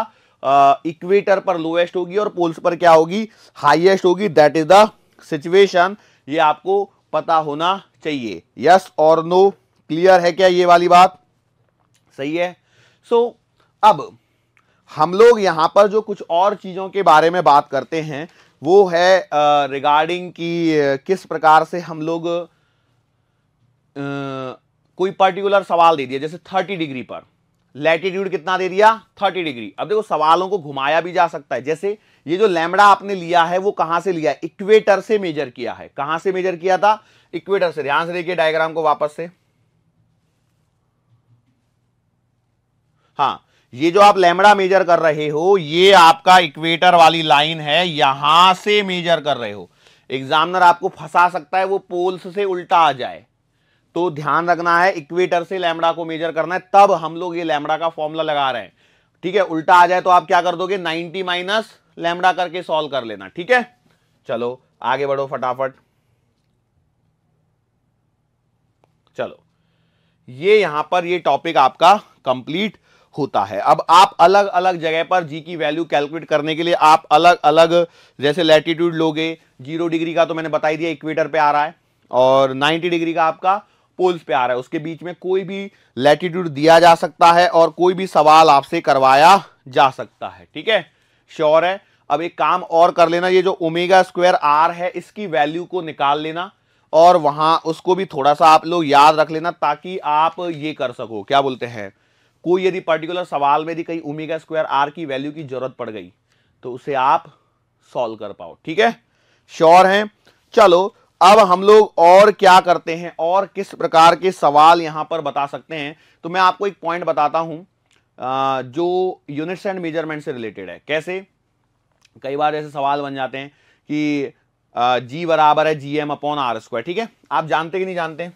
Speaker 1: इक्वेटर uh, पर लोएस्ट होगी और पोल्स पर क्या होगी हाइएस्ट होगी दैट इज द सिचुएशन ये आपको पता होना चाहिए यस और नो क्लियर है क्या ये वाली बात सही है सो so, अब हम लोग यहां पर जो कुछ और चीज़ों के बारे में बात करते हैं वो है रिगार्डिंग uh, कि uh, किस प्रकार से हम लोग uh, कोई पर्टिकुलर सवाल दे दिया जैसे थर्टी डिग्री पर लैटिट्यूड कितना दे दिया थर्टी डिग्री अब देखो सवालों को घुमाया भी जा सकता है जैसे ये जो लैमड़ा आपने लिया है वो कहां से लिया इक्वेटर से मेजर किया है कहां से मेजर किया था इक्वेटर से ध्यान से देखिए डायग्राम को वापस से हाँ ये जो आप लैमड़ा मेजर कर रहे हो ये आपका इक्वेटर वाली लाइन है यहां से मेजर कर रहे हो एग्जामिनर आपको फंसा सकता है वो पोल्स से उल्टा आ जाए तो ध्यान रखना है इक्वेटर से लैमडा को मेजर करना है तब हम लोग ये लैमडा का फॉर्मूला लगा रहे हैं ठीक है उल्टा आ जाए तो आप क्या कर दोगे 90 माइनस लैमडा करके सॉल्व कर लेना ठीक है चलो आगे बढ़ो फटाफट चलो ये यहां पर ये टॉपिक आपका कंप्लीट होता है अब आप अलग अलग जगह पर जी की वैल्यू कैलकुलेट करने के लिए आप अलग अलग जैसे लैटिट्यूड लोगे जीरो डिग्री का तो मैंने बताई दिया इक्वेटर पे आ रहा है और 90 डिग्री का आपका पोल्स पे आ रहा है उसके बीच में कोई भी लैटिट्यूड दिया जा सकता है और कोई भी सवाल आपसे करवाया जा सकता है ठीक है श्योर है अब एक काम और कर लेना ये जो ओमेगा स्क्वायर आर है इसकी वैल्यू को निकाल लेना और वहां उसको भी थोड़ा सा आप लोग याद रख लेना ताकि आप ये कर सको क्या बोलते हैं कोई यदि पर्टिकुलर सवाल में यदि कहीं ओमेगा स्क्वायर आर की वैल्यू की जरूरत पड़ गई तो उसे आप सॉल्व कर पाओ ठीक है श्योर है चलो अब हम लोग और क्या करते हैं और किस प्रकार के सवाल यहां पर बता सकते हैं तो मैं आपको एक पॉइंट बताता हूं जो यूनिट्स एंड मेजरमेंट से रिलेटेड है कैसे कई बार ऐसे सवाल बन जाते हैं कि जी बराबर है G M upon are square ठीक है आप जानते कि नहीं जानते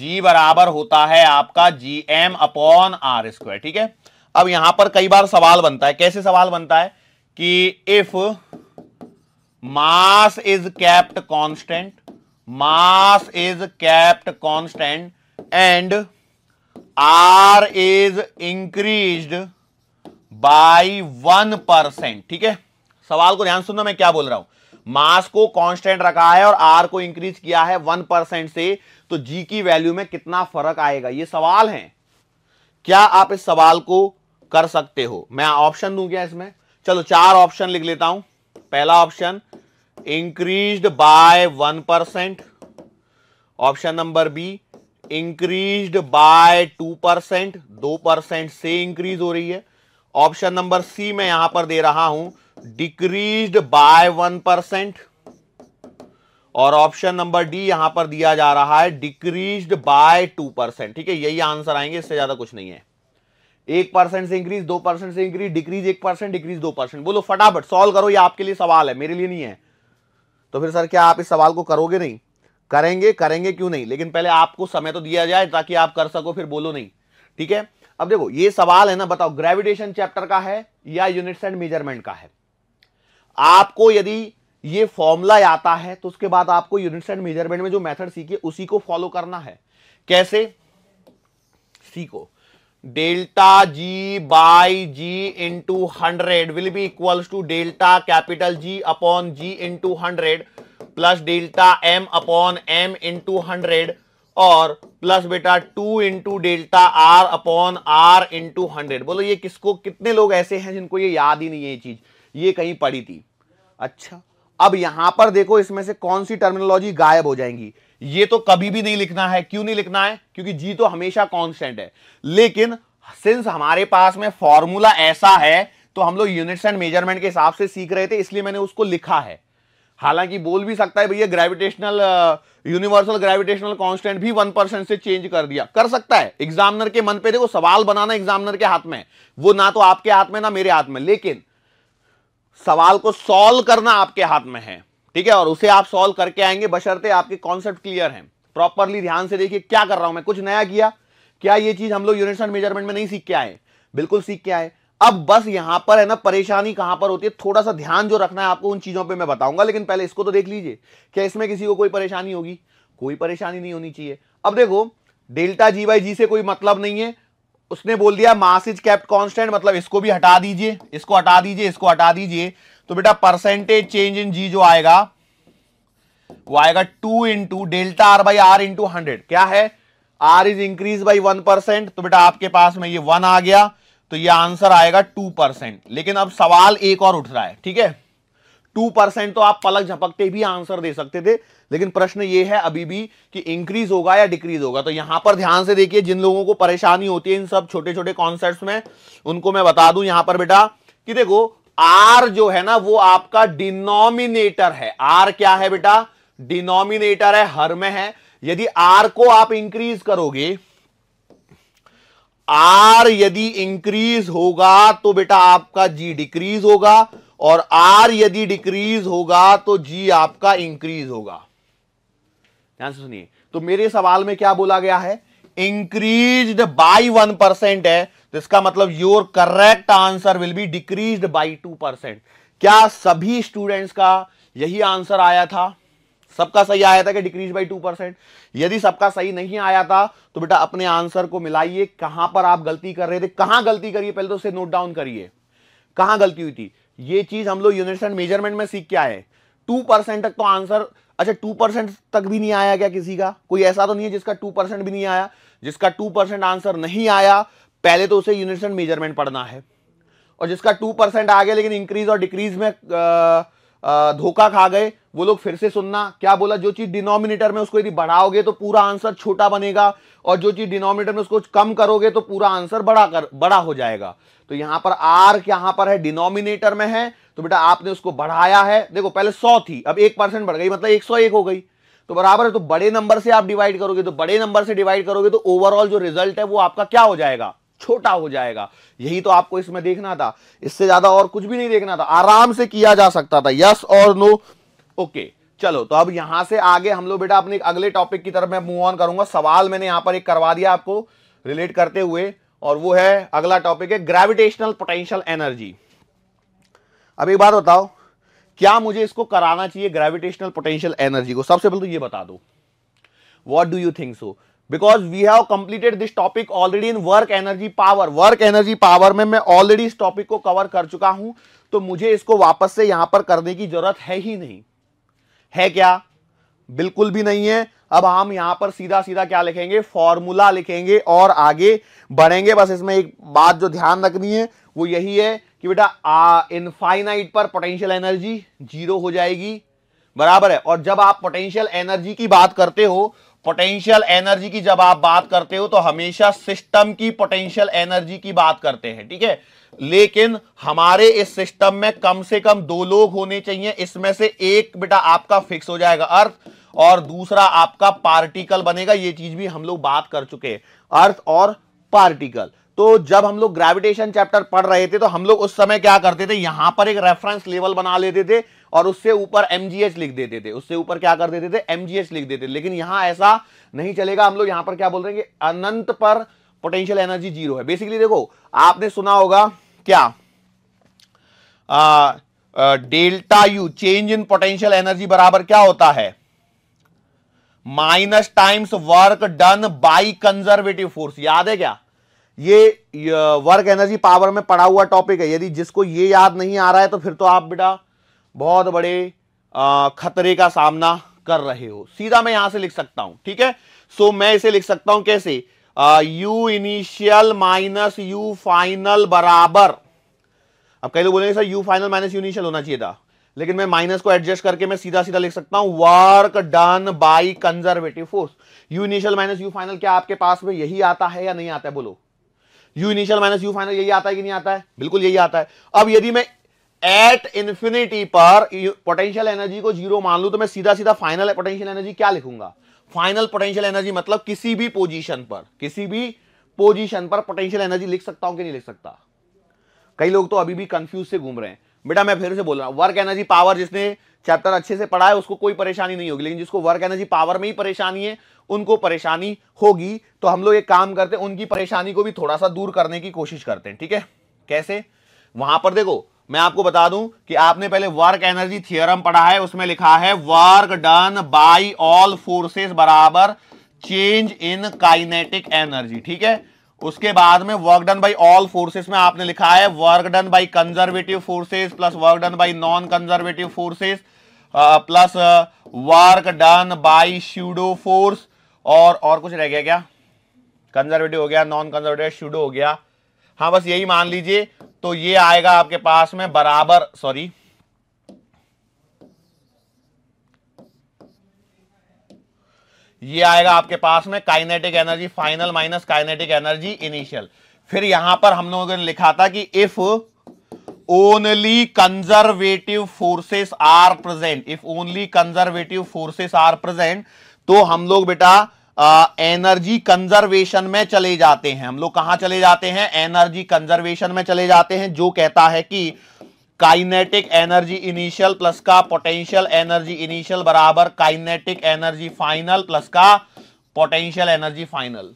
Speaker 1: जी बराबर होता है आपका G M upon are square ठीक है अब यहां पर कई बार सवाल बनता है कैसे सवाल बनता है कि if mass is kept constant mass is kept constant and R is increase by one percent ठीक है सवाल को ध्यान सुनना मैं क्या बोल रहा हूं मास को कांस्टेंट रखा है और आर को इंक्रीज किया है वन परसेंट से तो जी की वैल्यू में कितना फर्क आएगा ये सवाल है क्या आप इस सवाल को कर सकते हो मैं ऑप्शन दूं क्या इसमें चलो चार ऑप्शन लिख लेता हूं पहला option increased by one percent option number B increased by two percent दो परसेंट से इंक्रीज हो रही है ऑप्शन नंबर सी मैं यहां पर दे रहा हूं डिक्रीज्ड बाय वन परसेंट और ऑप्शन नंबर डी यहां पर दिया जा रहा है डिक्रीज्ड बाय टू परसेंट ठीक है यही आंसर आएंगे इससे ज्यादा कुछ नहीं है एक परसेंट से इंक्रीज दो परसेंट से इंक्रीज डिक्रीज एक परसेंट डिक्रीज दो परसेंट बोलो फटाफट सॉल्व करो ये आपके लिए सवाल है मेरे लिए नहीं है तो फिर सर क्या आप इस सवाल को करोगे नहीं करेंगे करेंगे क्यों नहीं लेकिन पहले आपको समय तो दिया जाए ताकि आप कर सको फिर बोलो नहीं ठीक है अब देखो ये सवाल है ना बताओ ग्रेविटेशन चैप्टर का है या यूनिट्स एंड मेजरमेंट का है आपको यदि ये फॉर्मूला आता है तो उसके बाद आपको यूनिट्स एंड मेजरमेंट में जो मेथड सीखिए उसी को फॉलो करना है कैसे सीखो delta G by G into hundred will be equal to delta capital G upon G into hundred plus delta M upon M into hundred और प्लस बेटा two into delta R upon are into hundred बोलो ये किसको कितने लोग ऐसे हैं जिनको ये याद ही नहीं है ये चीज ये कहीं पड़ी थी अच्छा अब यहां पर देखो इसमें से कौन सी टर्मिनोलॉजी गायब हो जाएंगी ये तो कभी भी नहीं लिखना है क्यों नहीं लिखना है क्योंकि जी तो हमेशा कॉन्स्टेंट है लेकिन सिंस हमारे पास में फॉर्मूला ऐसा है तो हम लोग यूनिट्स एंड मेजरमेंट के हिसाब से सीख रहे थे इसलिए मैंने उसको लिखा है हालांकि बोल भी सकता है भैया ग्रेविटेशनल यूनिवर्सल ग्रेविटेशनल कांस्टेंट भी वन परसेंट से चेंज कर दिया कर सकता है एग्जामिनर के मन पे देखो सवाल बनाना एग्जामिनर के हाथ में वो ना तो आपके हाथ में ना मेरे हाथ में लेकिन सवाल को सॉल्व करना आपके हाथ में है ठीक है और उसे आप सॉल्व करके आएंगे बशर्ते आपके कॉन्सेप्ट क्लियर हैं प्रॉपरली ध्यान से देखिए क्या कर रहा हूं मैं कुछ नया किया क्या ये चीज हम लोग यूनिट्स एंड मेजरमेंट में नहीं सीख के आए बिल्कुल सीख के आए अब बस यहां पर है ना परेशानी कहां पर होती है थोड़ा सा ध्यान जो रखना है आपको उन चीजों पर मैं बताऊंगा लेकिन पहले इसको तो देख लीजिए क्या इसमें किसी को कोई परेशानी होगी कोई परेशानी नहीं होनी चाहिए अब देखो डेल्टा जी बाई जी से कोई मतलब नहीं है उसने बोल दिया मास इज कैप्ट कांस्टेंट मतलब इसको भी हटा दीजिए इसको हटा दीजिए इसको हटा दीजिए तो बेटा परसेंटेज चेंज इन जी जो आएगा वो आएगा two into delta R by R into hundred क्या है R is increase by one percent तो बेटा आपके पास में ये वन आ गया तो ये आंसर आएगा टू परसेंट लेकिन अब सवाल एक और उठ रहा है ठीक है टू परसेंट तो आप पलक झपकते भी आंसर दे सकते थे लेकिन प्रश्न ये है अभी भी कि इंक्रीज होगा या डिक्रीज होगा तो यहां पर ध्यान से देखिए जिन लोगों को परेशानी होती है इन सब छोटे छोटे कॉन्सेप्ट में उनको मैं बता दू यहां पर बेटा कि देखो आर जो है ना वो आपका डिनोमिनेटर है आर क्या है बेटा डिनोमिनेटर है हर में है यदि आर को आप इंक्रीज करोगे आर यदि इंक्रीज होगा तो बेटा आपका जी डिक्रीज होगा और आर यदि डिक्रीज होगा तो जी आपका इंक्रीज होगा ध्यान से सुनिए तो मेरे सवाल में क्या बोला गया है इंक्रीज्ड बाय वन परसेंट है तो इसका मतलब your correct answer will be decrease by two percent क्या सभी स्टूडेंट्स का यही आंसर आया था सबका सही आया था कि डिक्रीज बाई टू परसेंट यदि सबका सही नहीं आया था तो बेटा अपने आंसर को मिलाइए कहां पर आप गलती कर रहे थे कहां गलती करिए पहले तो उसे नोट डाउन करिए कहां गलती हुई थी ये चीज हम लोग यूनिट्स एंड मेजरमेंट में सीख के आए टू परसेंट तक तो आंसर अच्छा टू परसेंट तक भी नहीं आया क्या किसी का कोई ऐसा तो नहीं है जिसका टू परसेंट भी नहीं आया जिसका टू परसेंट आंसर नहीं आया पहले तो उसे यूनिट्स एंड मेजरमेंट पढ़ना है और जिसका टू परसेंट आ गया लेकिन इंक्रीज और डिक्रीज में धोखा खा गए वो लोग फिर से सुनना क्या बोला जो चीज़ डिनोमिनेटर में उसको यदि बढ़ाओगे तो पूरा आंसर छोटा बनेगा और जो चीज़ डिनोमिनेटर में उसको कम करोगे तो पूरा आंसर बड़ा कर बड़ा हो जाएगा तो यहां पर आर यहां पर है डिनोमिनेटर में है तो बेटा आपने उसको बढ़ाया है देखो पहले सौ थी अब एक परसेंट बढ़ गई मतलब एक सौ एक हो गई तो बराबर है तो बड़े नंबर से आप डिवाइड करोगे तो बड़े नंबर से डिवाइड करोगे तो ओवरऑल जो रिजल्ट है वो आपका क्या हो जाएगा छोटा हो जाएगा यही तो आपको इसमें देखना था इससे ज्यादा और कुछ भी नहीं देखना था आराम से किया जा सकता था यस और नो ओके चलो तो अब यहां से आगे हम लोग बेटा अपने अगले टॉपिक की तरफ मैं मूव ऑन करूंगा सवाल मैंने यहां पर एक करवा दिया आपको रिलेट करते हुए और वो है अगला टॉपिक है ग्रेविटेशनल पोटेंशियल एनर्जी अब एक बात बताओ क्या मुझे इसको कराना चाहिए ग्रेविटेशनल पोटेंशियल एनर्जी को सबसे पहले तो ये बता दो what do you think so because we have completed this topic already in work energy power work energy power में मैं ऑलरेडी इस टॉपिक को कवर कर चुका हूं तो मुझे इसको वापस से यहां पर करने की जरूरत है ही नहीं है क्या बिल्कुल भी नहीं है अब हम यहां पर सीधा सीधा क्या लिखेंगे फॉर्मूला लिखेंगे और आगे बढ़ेंगे बस इसमें एक बात जो ध्यान रखनी है वो यही है कि बेटा इनफाइनाइट पर पोटेंशियल एनर्जी जीरो हो जाएगी बराबर है और जब आप पोटेंशियल एनर्जी की बात करते हो पोटेंशियल एनर्जी की जब आप बात करते हो तो हमेशा सिस्टम की पोटेंशियल एनर्जी की बात करते हैं ठीक है लेकिन हमारे इस सिस्टम में कम से कम दो लोग होने चाहिए इसमें से एक बेटा आपका फिक्स हो जाएगा अर्थ और दूसरा आपका पार्टिकल बनेगा ये चीज भी हम लोग बात कर चुके हैं अर्थ और पार्टिकल तो जब हम लोग ग्रेविटेशन चैप्टर पढ़ रहे थे तो हम लोग उस समय क्या करते थे यहां पर एक रेफरेंस लेवल बना लेते थे और उससे ऊपर एमजीएच लिख देते थे उससे ऊपर क्या कर देते थे एमजीएच लिख देते लेकिन यहां ऐसा नहीं चलेगा हम लोग यहां पर क्या बोल रहे हैं अनंत पर पोटेंशियल एनर्जी जीरो है बेसिकली देखो आपने सुना होगा क्या delta u change in potential energy बराबर क्या होता है minus times work done by conservative force याद है क्या ये वर्क एनर्जी पावर में पड़ा हुआ टॉपिक है यदि जिसको ये याद नहीं आ रहा है तो फिर तो आप बेटा बहुत बड़े खतरे का सामना कर रहे हो सीधा मैं यहां से लिख सकता हूं ठीक है सो so, मैं इसे लिख सकता हूं कैसे u initial minus u final बराबर अब कई लोग बोलेंगे sir u final minus u initial होना चाहिए था लेकिन मैं माइनस को एडजस्ट करके मैं सीधा सीधा लिख सकता हूं work done by conservative force u initial minus u final क्या आपके पास में यही आता है या नहीं आता है बोलो u initial minus u final यही आता है कि नहीं आता है बिल्कुल यही आता है अब यदि मैं एट इंफिनिटी पर पोटेंशियल एनर्जी को जीरो मान लू तो मैं सीधा सीधा फाइनल पोटेंशियल एनर्जी क्या लिखूंगा फाइनल पोटेंशियल एनर्जी मतलब किसी भी पोजीशन पर किसी भी पोजीशन पर पोटेंशियल एनर्जी लिख सकता हूं कि नहीं लिख सकता कई लोग तो अभी भी कंफ्यूज से घूम रहे हैं बेटा मैं फिर से बोल रहा हूं वर्क एनर्जी पावर जिसने चैप्टर अच्छे से पढ़ा है उसको कोई परेशानी नहीं होगी लेकिन जिसको वर्क एनर्जी पावर में ही परेशानी है उनको परेशानी होगी तो हम लोग एक काम करते हैं उनकी परेशानी को भी थोड़ा सा दूर करने की कोशिश करते हैं ठीक है कैसे वहां पर देखो मैं आपको बता दूं कि आपने पहले वर्क एनर्जी थियरम पढ़ा है उसमें लिखा है work done by all forces बराबर चेंज इन काइनेटिक एनर्जी ठीक है उसके बाद में work done by all forces में आपने लिखा है work done by conservative forces plus work done by non conservative forces plus work done by pseudo force और और कुछ रह गया क्या कंजर्वेटिव हो गया नॉन कंजर्वेटिव शूडो हो गया हाँ बस यही मान लीजिए तो ये आएगा आपके पास में बराबर सॉरी ये आएगा आपके पास में kinetic energy final minus kinetic energy initial फिर यहां पर हम लोगों ने लिखा था कि if only conservative forces are present if only conservative forces are present तो हम लोग बेटा एनर्जी कंजर्वेशन में चले जाते हैं हम लोग कहां चले जाते हैं एनर्जी कंजर्वेशन में चले जाते हैं जो कहता है कि काइनेटिक एनर्जी इनिशियल प्लस का पोटेंशियल एनर्जी इनिशियल बराबर काइनेटिक एनर्जी फाइनल प्लस का पोटेंशियल एनर्जी फाइनल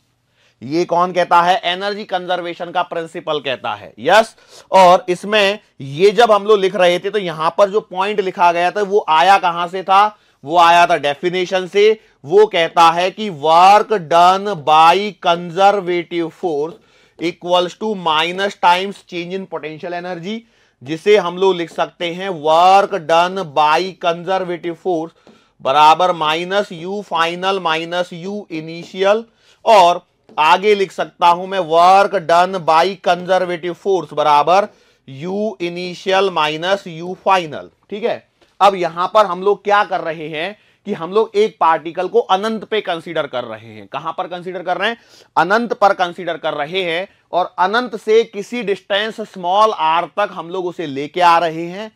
Speaker 1: ये कौन कहता है एनर्जी कंजर्वेशन का प्रिंसिपल कहता है यस और इसमें ये जब हम लोग लिख रहे थे तो यहां पर जो पॉइंट लिखा गया था वो आया कहां से था वो आया था डेफिनेशन से वो कहता है कि work done by conservative force equals to minus times change in potential energy जिसे हम लोग लिख सकते हैं work done by conservative force बराबर minus u final minus u initial और आगे लिख सकता हूं मैं work done by conservative force बराबर u initial minus u final ठीक है अब यहां पर हम लोग क्या कर रहे हैं कि हम लोग एक पार्टिकल को अनंत पे कंसीडर कर रहे हैं कहां पर कंसीडर कर रहे हैं अनंत पर कंसीडर कर रहे हैं और अनंत से किसी डिस्टेंस स्मॉल आर तक हम लोग उसे लेके आ रहे हैं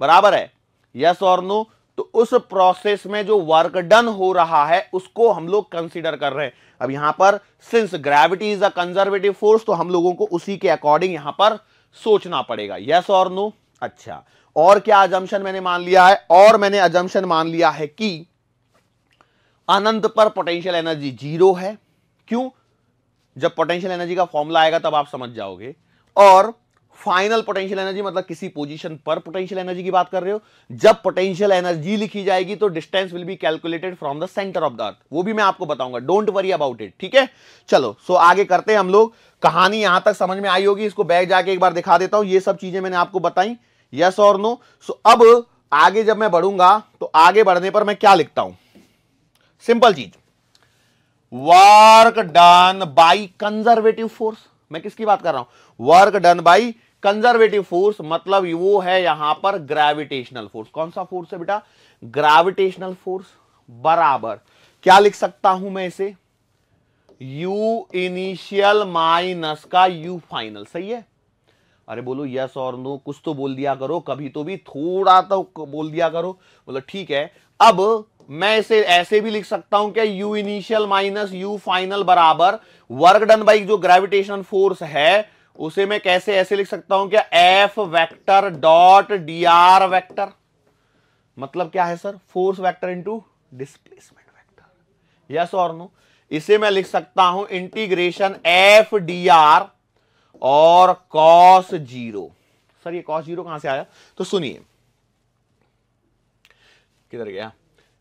Speaker 1: बराबर है यस और नो तो उस प्रोसेस में जो वर्क डन हो रहा है उसको हम लोग कंसिडर कर रहे हैं अब यहां पर since gravity is a conservative force तो हम लोगों को उसी के अकॉर्डिंग यहां पर सोचना पड़ेगा यस और नो अच्छा और क्या अजम्पन मैंने मान लिया है और मैंने अजम्पन मान लिया है कि अनंत पर पोटेंशियल एनर्जी जीरो है क्यों जब पोटेंशियल एनर्जी का फॉर्मूला आएगा तब आप समझ जाओगे और फाइनल पोटेंशियल एनर्जी मतलब किसी पोजीशन पर पोटेंशियल एनर्जी की बात कर रहे हो जब पोटेंशियल एनर्जी लिखी जाएगी तो distance will be calculated from the centre of the earth वो भी मैं आपको बताऊंगा डोंट वरी अबाउट इट ठीक है चलो सो आगे करते हैं हम लोग कहानी यहां तक समझ में आई होगी इसको बैग जाके एक बार दिखा देता हूं ये सब चीजें मैंने आपको बताई यस और नो सो अब आगे जब मैं बढ़ूंगा तो आगे बढ़ने पर मैं क्या लिखता हूं सिंपल चीज work done by conservative force मैं किसकी बात कर रहा हूं work done by conservative force मतलब वो है यहां पर ग्रेविटेशनल फोर्स कौन सा फोर्स है बेटा ग्रेविटेशनल फोर्स बराबर क्या लिख सकता हूं मैं इसे यू इनिशियल माइनस का यू फाइनल सही है अरे बोलो यस और नो कुछ तो बोल दिया करो कभी तो भी थोड़ा तो बोल दिया करो बोलो ठीक है अब मैं इसे ऐसे भी लिख सकता हूं कि u initial minus u final बराबर वर्क डन बाई जो ग्रेविटेशन फोर्स है उसे मैं कैसे ऐसे लिख सकता हूं क्या F vector dot d r vector मतलब क्या है sir force vector into displacement vector yes और नो इसे मैं लिख सकता हूं इंटीग्रेशन एफ डी आर और कॉस जीरो सर ये कॉस जीरो कहां से आया तो सुनिए किधर गया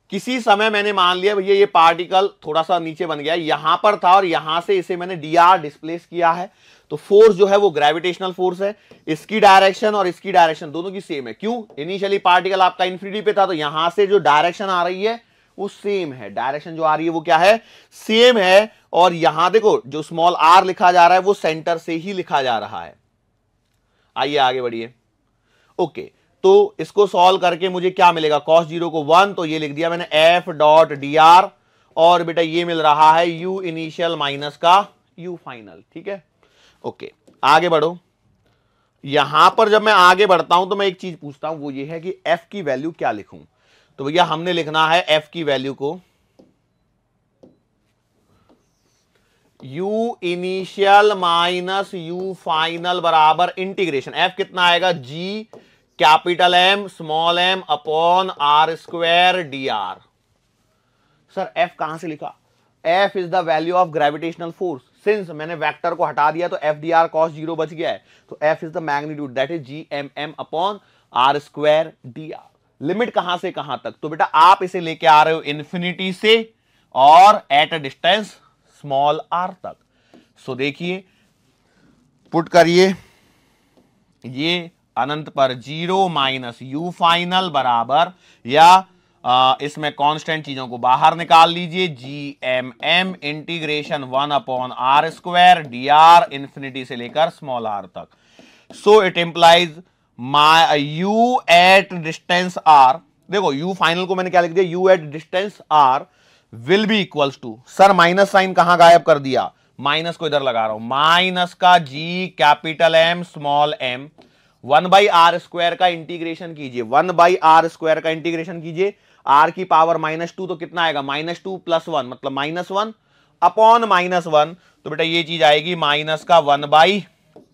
Speaker 1: किसी समय मैंने मान लिया भैया ये पार्टिकल थोड़ा सा नीचे बन गया यहां पर था और यहां से इसे मैंने डी आर डिस्प्लेस किया है तो फोर्स जो है वो ग्रेविटेशनल फोर्स है इसकी डायरेक्शन और इसकी डायरेक्शन दोनों की सेम है क्यों इनिशियली पार्टिकल आपका इन्फिनिटी पे था तो यहां से जो डायरेक्शन आ रही है वो सेम है डायरेक्शन जो आ रही है वो क्या है सेम है और यहां देखो जो स्मॉल आर लिखा जा रहा है वो सेंटर से ही लिखा जा रहा है आइए आगे बढ़िए ओके तो इसको सॉल्व करके मुझे क्या मिलेगा कॉस जीरो को वन तो ये लिख दिया मैंने एफ डॉट डी आर और बेटा ये मिल रहा है यू इनिशियल माइनस का यू फाइनल ठीक है ओके आगे बढ़ो यहां पर जब मैं आगे बढ़ता हूं तो मैं एक चीज पूछता हूं वो ये है कि एफ की वैल्यू क्या लिखूं तो भैया हमने लिखना है एफ की वैल्यू को u initial minus u final बराबर इंटीग्रेशन f कितना आएगा g capital M small m upon are square d r sir f कहां से लिखा f is the value of gravitational force since मैंने वेक्टर को हटा दिया तो F d r cos zero बच गया है तो f is the magnitude that is G M M upon are square d r limit कहां से कहां तक तो बेटा आप इसे लेके आ रहे हो इन्फिनिटी से और at a distance small r तक सो देखिए पुट करिए ये अनंत पर जीरो माइनस यू फाइनल बराबर या इसमें कांस्टेंट चीजों को बाहर निकाल लीजिए G M m integration one upon are square d r infinity से लेकर स्मॉल आर तक so it implies my u at distance r देखो यू फाइनल को मैंने क्या लिख दिया u at distance r will be equals to sir minus sign कहां गायब कर दिया माइनस को इधर लगा रहा हूं माइनस का G capital M small m one by r square का इंटीग्रेशन कीजिए वन बाई आर स्क्वायर का इंटीग्रेशन कीजिए आर की पावर माइनस टू तो कितना आएगा माइनस टू प्लस वन मतलब minus one upon minus one तो बेटा ये चीज आएगी माइनस का वन बाई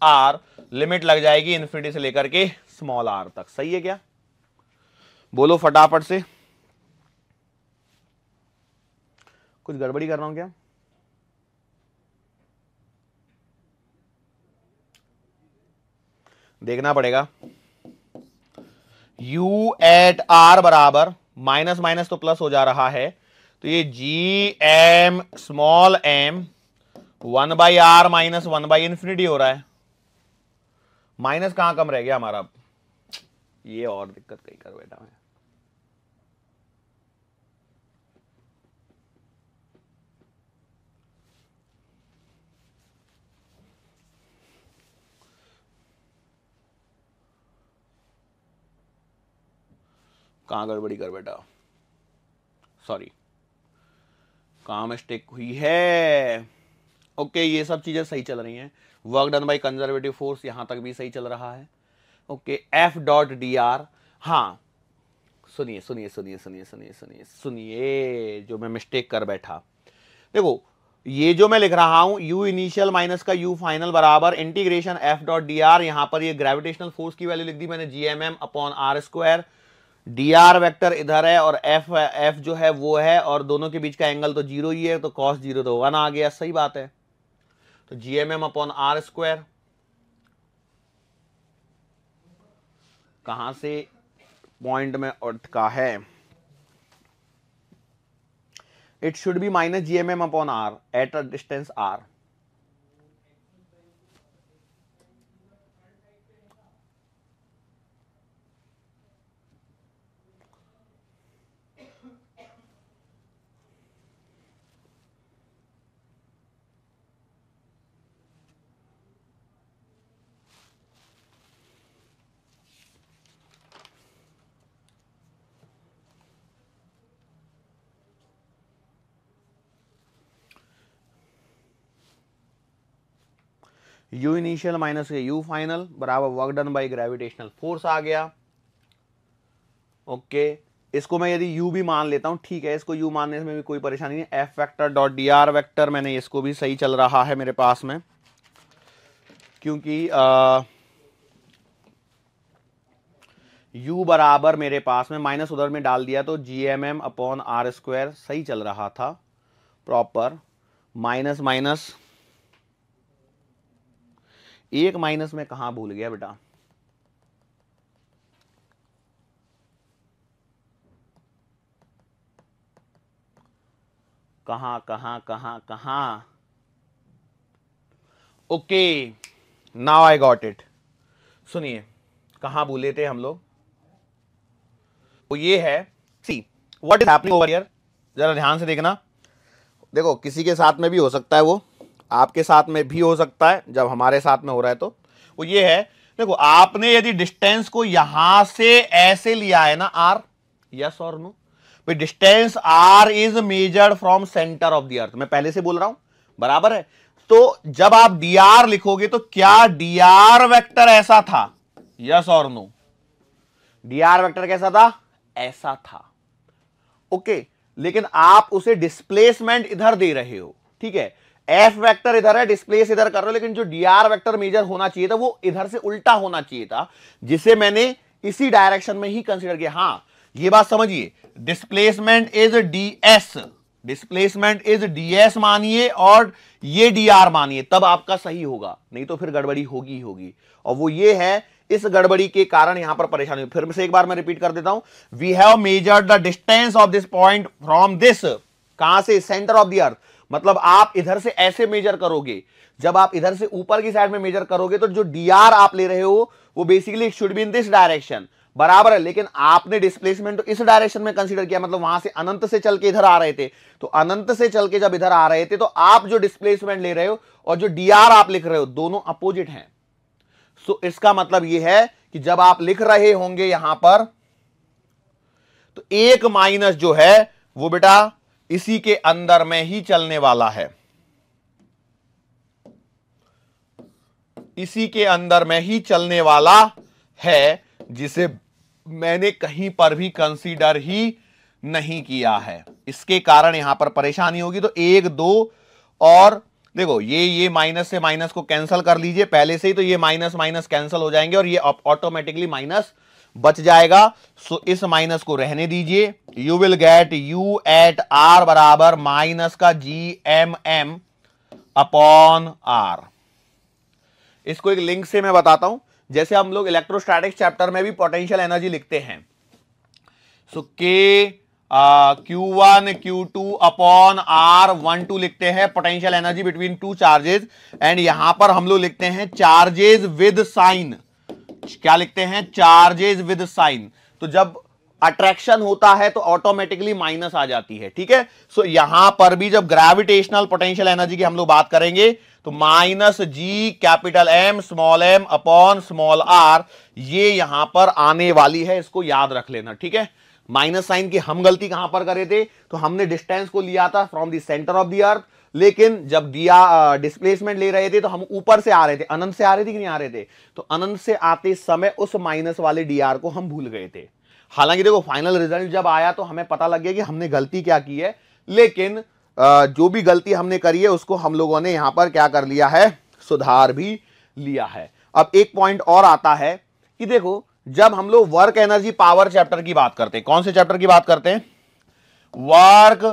Speaker 1: आर लिमिट लग जाएगी इन्फिनिटी से लेकर के स्मॉल आर तक सही है क्या बोलो फटाफट से कुछ गड़बड़ी कर रहा हूं क्या देखना पड़ेगा u एट r बराबर माइनस माइनस तो प्लस हो जा रहा है तो ये g m small m one by r minus one by infinity हो रहा है माइनस कहां कम रह गया हमारा ये और दिक्कत कहीं कर बेटा मैं कहाँ गड़बड़ी कर बेटा सॉरी कहाँ मिस्टेक हुई है ओके ये सब चीज़ें सही चल रही हैं work done by conservative force यहां तक भी सही चल रहा है okay F dot d r हाँ सुनिए सुनिए सुनिए सुनिए सुनिए सुनिए सुनिए जो मैं मिस्टेक कर बैठा देखो ये जो मैं लिख रहा हूं u इनिशियल माइनस का u फाइनल बराबर integration F dot d r यहां पर ये ग्रेविटेशनल फोर्स की वैल्यू लिख दी मैंने G M M upon are square d r vector इधर है और एफ एफ जो है वो है और दोनों के बीच का एंगल तो जीरो ही है तो कॉस जीरो तो वन आ गया सही बात है तो जीएमएम अपॉन आर स्क्वायर कहां से पॉइंट में अर्थ का है it should be minus GMM upon r at a distance r u initial minus के u फाइनल बराबर work done by gravitational force आ गया ओके okay. इसको मैं यदि u भी मान लेता हूं ठीक है इसको u मानने में भी कोई परेशानी नहीं F vector dot d r vector मैंने इसको भी सही चल रहा है मेरे पास में क्योंकि आ, u बराबर मेरे पास में माइनस उधर में डाल दिया तो G M M upon are square सही चल रहा था प्रॉपर माइनस माइनस एक माइनस में कहा भूल गया बेटा कहां कहां कहां कहां okay now I got it सुनिए कहा भूले थे हम लोग तो ये है see what is happening over here जरा ध्यान से देखना देखो किसी के साथ में भी हो सकता है वो आपके साथ में भी हो सकता है जब हमारे साथ में हो रहा है तो वो ये है देखो आपने यदि डिस्टेंस को यहां से ऐसे लिया है ना आर यस और नो भाई distance r is measured from centre of the earth मैं पहले से बोल रहा हूं बराबर है तो जब आप डी आर लिखोगे तो क्या डी आर वैक्टर ऐसा था यस और नो डी आर वैक्टर कैसा था ऐसा था ओके लेकिन आप उसे डिस्प्लेसमेंट इधर दे रहे हो ठीक है एफ वेक्टर इधर है डिस्प्लेस इधर कर रहे हो लेकिन जो डी आर वैक्टर मेजर होना चाहिए था वो इधर से उल्टा होना चाहिए था जिसे मैंने इसी डायरेक्शन में ही कंसिडर किया हाँ ये बात समझिए displacement is d s displacement is s मानिए और ये आर मानिए तब आपका सही होगा नहीं तो फिर गड़बड़ी होगी ही होगी और वो ये है इस गड़बड़ी के कारण यहां पर परेशानी हुई फिर से एक बार मैं रिपीट कर देता हूं we have measure the distance of this point from this कहां से सेंटर ऑफ द अर्थ मतलब आप इधर से ऐसे मेजर करोगे जब आप इधर से ऊपर की साइड में मेजर करोगे तो जो डी आप ले रहे हो वो basically should be in this direction बराबर है लेकिन आपने डिस्प्लेसमेंट तो इस डायरेक्शन में कंसीडर किया मतलब वहां से अनंत से चल के इधर आ रहे थे तो अनंत से चल के जब इधर आ रहे थे तो आप जो डिस्प्लेसमेंट ले रहे हो और जो डी आप लिख रहे हो दोनों अपोजिट हैं सो so, इसका मतलब यह है कि जब आप लिख रहे होंगे यहां पर तो एक माइनस जो है वो बेटा इसी के अंदर में ही चलने वाला है इसी के अंदर में ही चलने वाला है जिसे मैंने कहीं पर भी कंसीडर ही नहीं किया है इसके कारण यहां पर परेशानी होगी तो एक दो और देखो ये ये माइनस से माइनस को कैंसिल कर लीजिए पहले से ही तो ये माइनस माइनस कैंसिल हो जाएंगे और ये ऑटोमेटिकली माइनस बच जाएगा सो इस माइनस को रहने दीजिए you will get u at r बराबर माइनस का G M M upon r इसको एक लिंक से मैं बताता हूं जैसे हम लोग इलेक्ट्रोस्टैटिक्स चैप्टर में भी पोटेंशियल एनर्जी लिखते हैं so k q one q two upon r one two लिखते हैं potential energy between two charges and यहां पर हम लोग लिखते हैं चार्जेज विद साइन क्या लिखते हैं चार्जेज विद साइन तो जब अट्रैक्शन होता है तो ऑटोमेटिकली माइनस आ जाती है ठीक है सो यहां पर भी जब ग्रेविटेशनल पोटेंशियल एनर्जी की हम लोग बात करेंगे तो minus G capital M small M upon small r ये यहां पर आने वाली है इसको याद रख लेना ठीक है माइनस साइन की हम गलती कहां पर करे थे तो हमने डिस्टेंस को लिया था from the centre of the earth लेकिन जब दिया डिस्प्लेसमेंट ले रहे थे तो हम ऊपर से आ रहे थे अनंत से आ रहे थे कि नहीं आ रहे थे तो अनंत से आते समय उस माइनस वाले डी को हम भूल गए थे हालांकि देखो फाइनल रिजल्ट जब आया तो हमें पता लग गया कि हमने गलती क्या की है लेकिन जो भी गलती हमने करी है उसको हम लोगों ने यहां पर क्या कर लिया है सुधार भी लिया है अब एक पॉइंट और आता है कि देखो जब हम लोग वर्क एनर्जी पावर चैप्टर की बात करते हैं कौन से चैप्टर की बात करते हैं work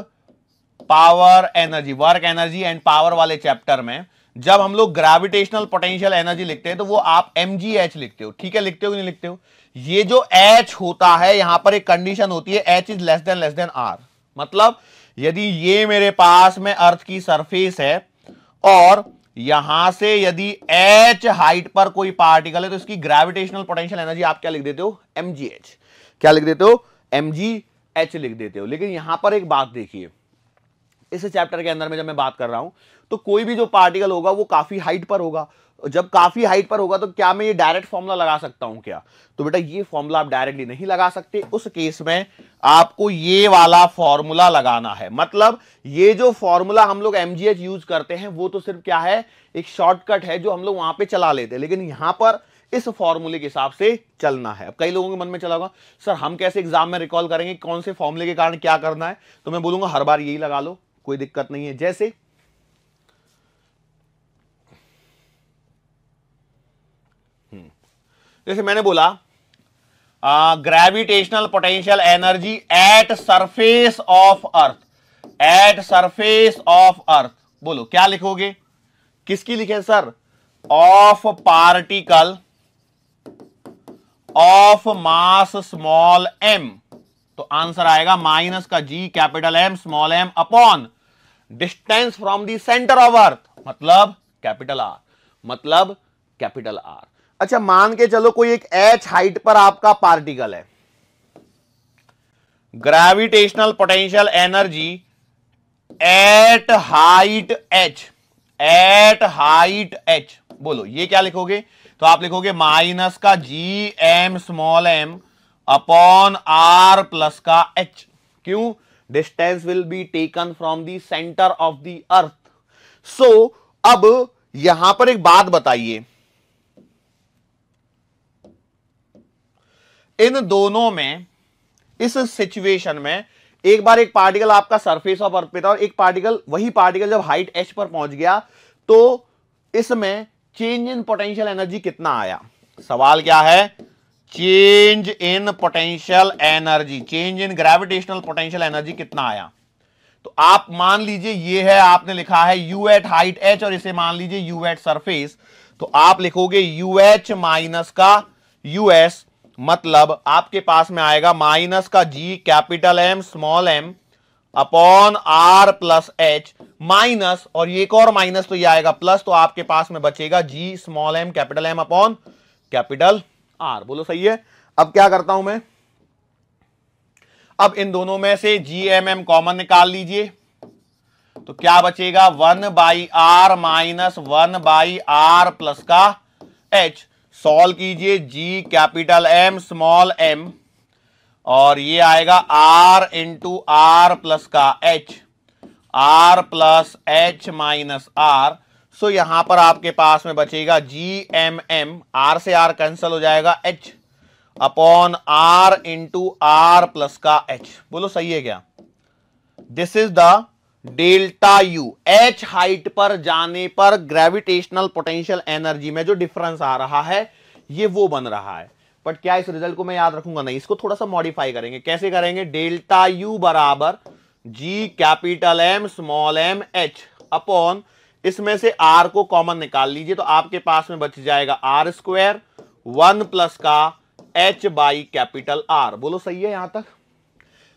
Speaker 1: power energy work energy and power वाले चैप्टर में जब हम लोग ग्रेविटेशनल पोटेंशियल एनर्जी लिखते हैं तो वो आप एम लिखते हो ठीक है लिखते हो नहीं लिखते हो ये जो एच होता है यहां पर एक कंडीशन होती है h is less than less than r मतलब यदि ये मेरे पास में अर्थ की सरफेस है और यहां से यदि एच हाइट पर कोई पार्टिकल है तो इसकी ग्रेविटेशनल पोटेंशियल एनर्जी आप क्या लिख देते हो एम क्या लिख देते हो एम लिख देते हो लेकिन यहां पर एक बात देखिए इस चैप्टर के अंदर में जब मैं बात कर रहा हूँ तो कोई भी जो पार्टिकल होगा वो काफ़ी हाइट पर होगा जब काफ़ी हाइट पर होगा तो क्या मैं ये डायरेक्ट फॉर्मूला लगा सकता हूँ क्या तो बेटा ये फॉर्मूला आप डायरेक्टली नहीं लगा सकते उस केस में आपको ये वाला फॉर्मूला लगाना है मतलब ये जो फॉर्मूला हम लोग एम यूज करते हैं वो तो सिर्फ क्या है एक शॉर्टकट है जो हम लोग वहां पर चला लेते हैं लेकिन यहाँ पर इस फॉर्मूले के हिसाब से चलना है अब कई लोगों के मन में चला होगा सर हम कैसे एग्जाम में रिकॉल करेंगे कौन से फॉर्मूले के कारण क्या करना है तो मैं बोलूंगा हर बार यही लगा लो कोई दिक्कत नहीं है जैसे हम्म, जैसे मैंने बोला gravitational potential energy at surface of earth at surface of earth बोलो क्या लिखोगे किसकी लिखे sir of particle of mass small m तो आंसर आएगा माइनस का G capital M small M upon distance from the centre of earth मतलब capital r मतलब कैपिटल आर अच्छा मान के चलो कोई एक एच हाइट पर आपका पार्टिकल है gravitational potential energy at height H at height h बोलो ये क्या लिखोगे तो आप लिखोगे माइनस का G M small M upon are plus का एच क्यों distance will be taken from the centre of the earth so अब यहां पर एक बात बताइए इन दोनों में इस सिचुएशन में एक बार एक पार्टिकल आपका सरफेस ऑफ अर्थ पे था और एक पार्टिकल वही पार्टिकल जब हाइट एच पर पहुंच गया तो इसमें चेंज इन पोटेंशियल एनर्जी कितना आया सवाल क्या है change in potential energy change in gravitational potential energy कितना आया तो आप मान लीजिए ये है आपने लिखा है यू एट हाइट एच और इसे मान लीजिए यू एट सरफेस तो आप लिखोगे यू एच माइनस का यू एस मतलब आपके पास में आएगा माइनस का G capital M small M upon are plus h minus और एक और माइनस तो ये आएगा प्लस तो आपके पास में बचेगा G small m capital M upon capital are बोलो सही है अब क्या करता हूं मैं अब इन दोनों में से जी एम एम कॉमन निकाल लीजिए तो क्या बचेगा one by r minus one by r plus का एच सॉल्व कीजिए G capital M small m और ये आएगा आर इंटू आर प्लस का h r plus h minus r so यहां पर आपके पास में बचेगा जी एम एम आर से आर कैंसल हो जाएगा h upon are into r plus का एच बोलो सही है क्या this is the delta u h height पर जाने पर ग्रेविटेशनल पोटेंशियल एनर्जी में जो डिफरेंस आ रहा है ये वो बन रहा है बट क्या इस रिजल्ट को मैं याद रखूंगा नहीं इसको थोड़ा सा मॉडिफाई करेंगे कैसे करेंगे डेल्टा यू बराबर G capital M small M H upon इसमें से आर को कॉमन निकाल लीजिए तो आपके पास में बच जाएगा आर स्क्वायर वन प्लस का एच बाई कैपिटल आर बोलो सही है यहां तक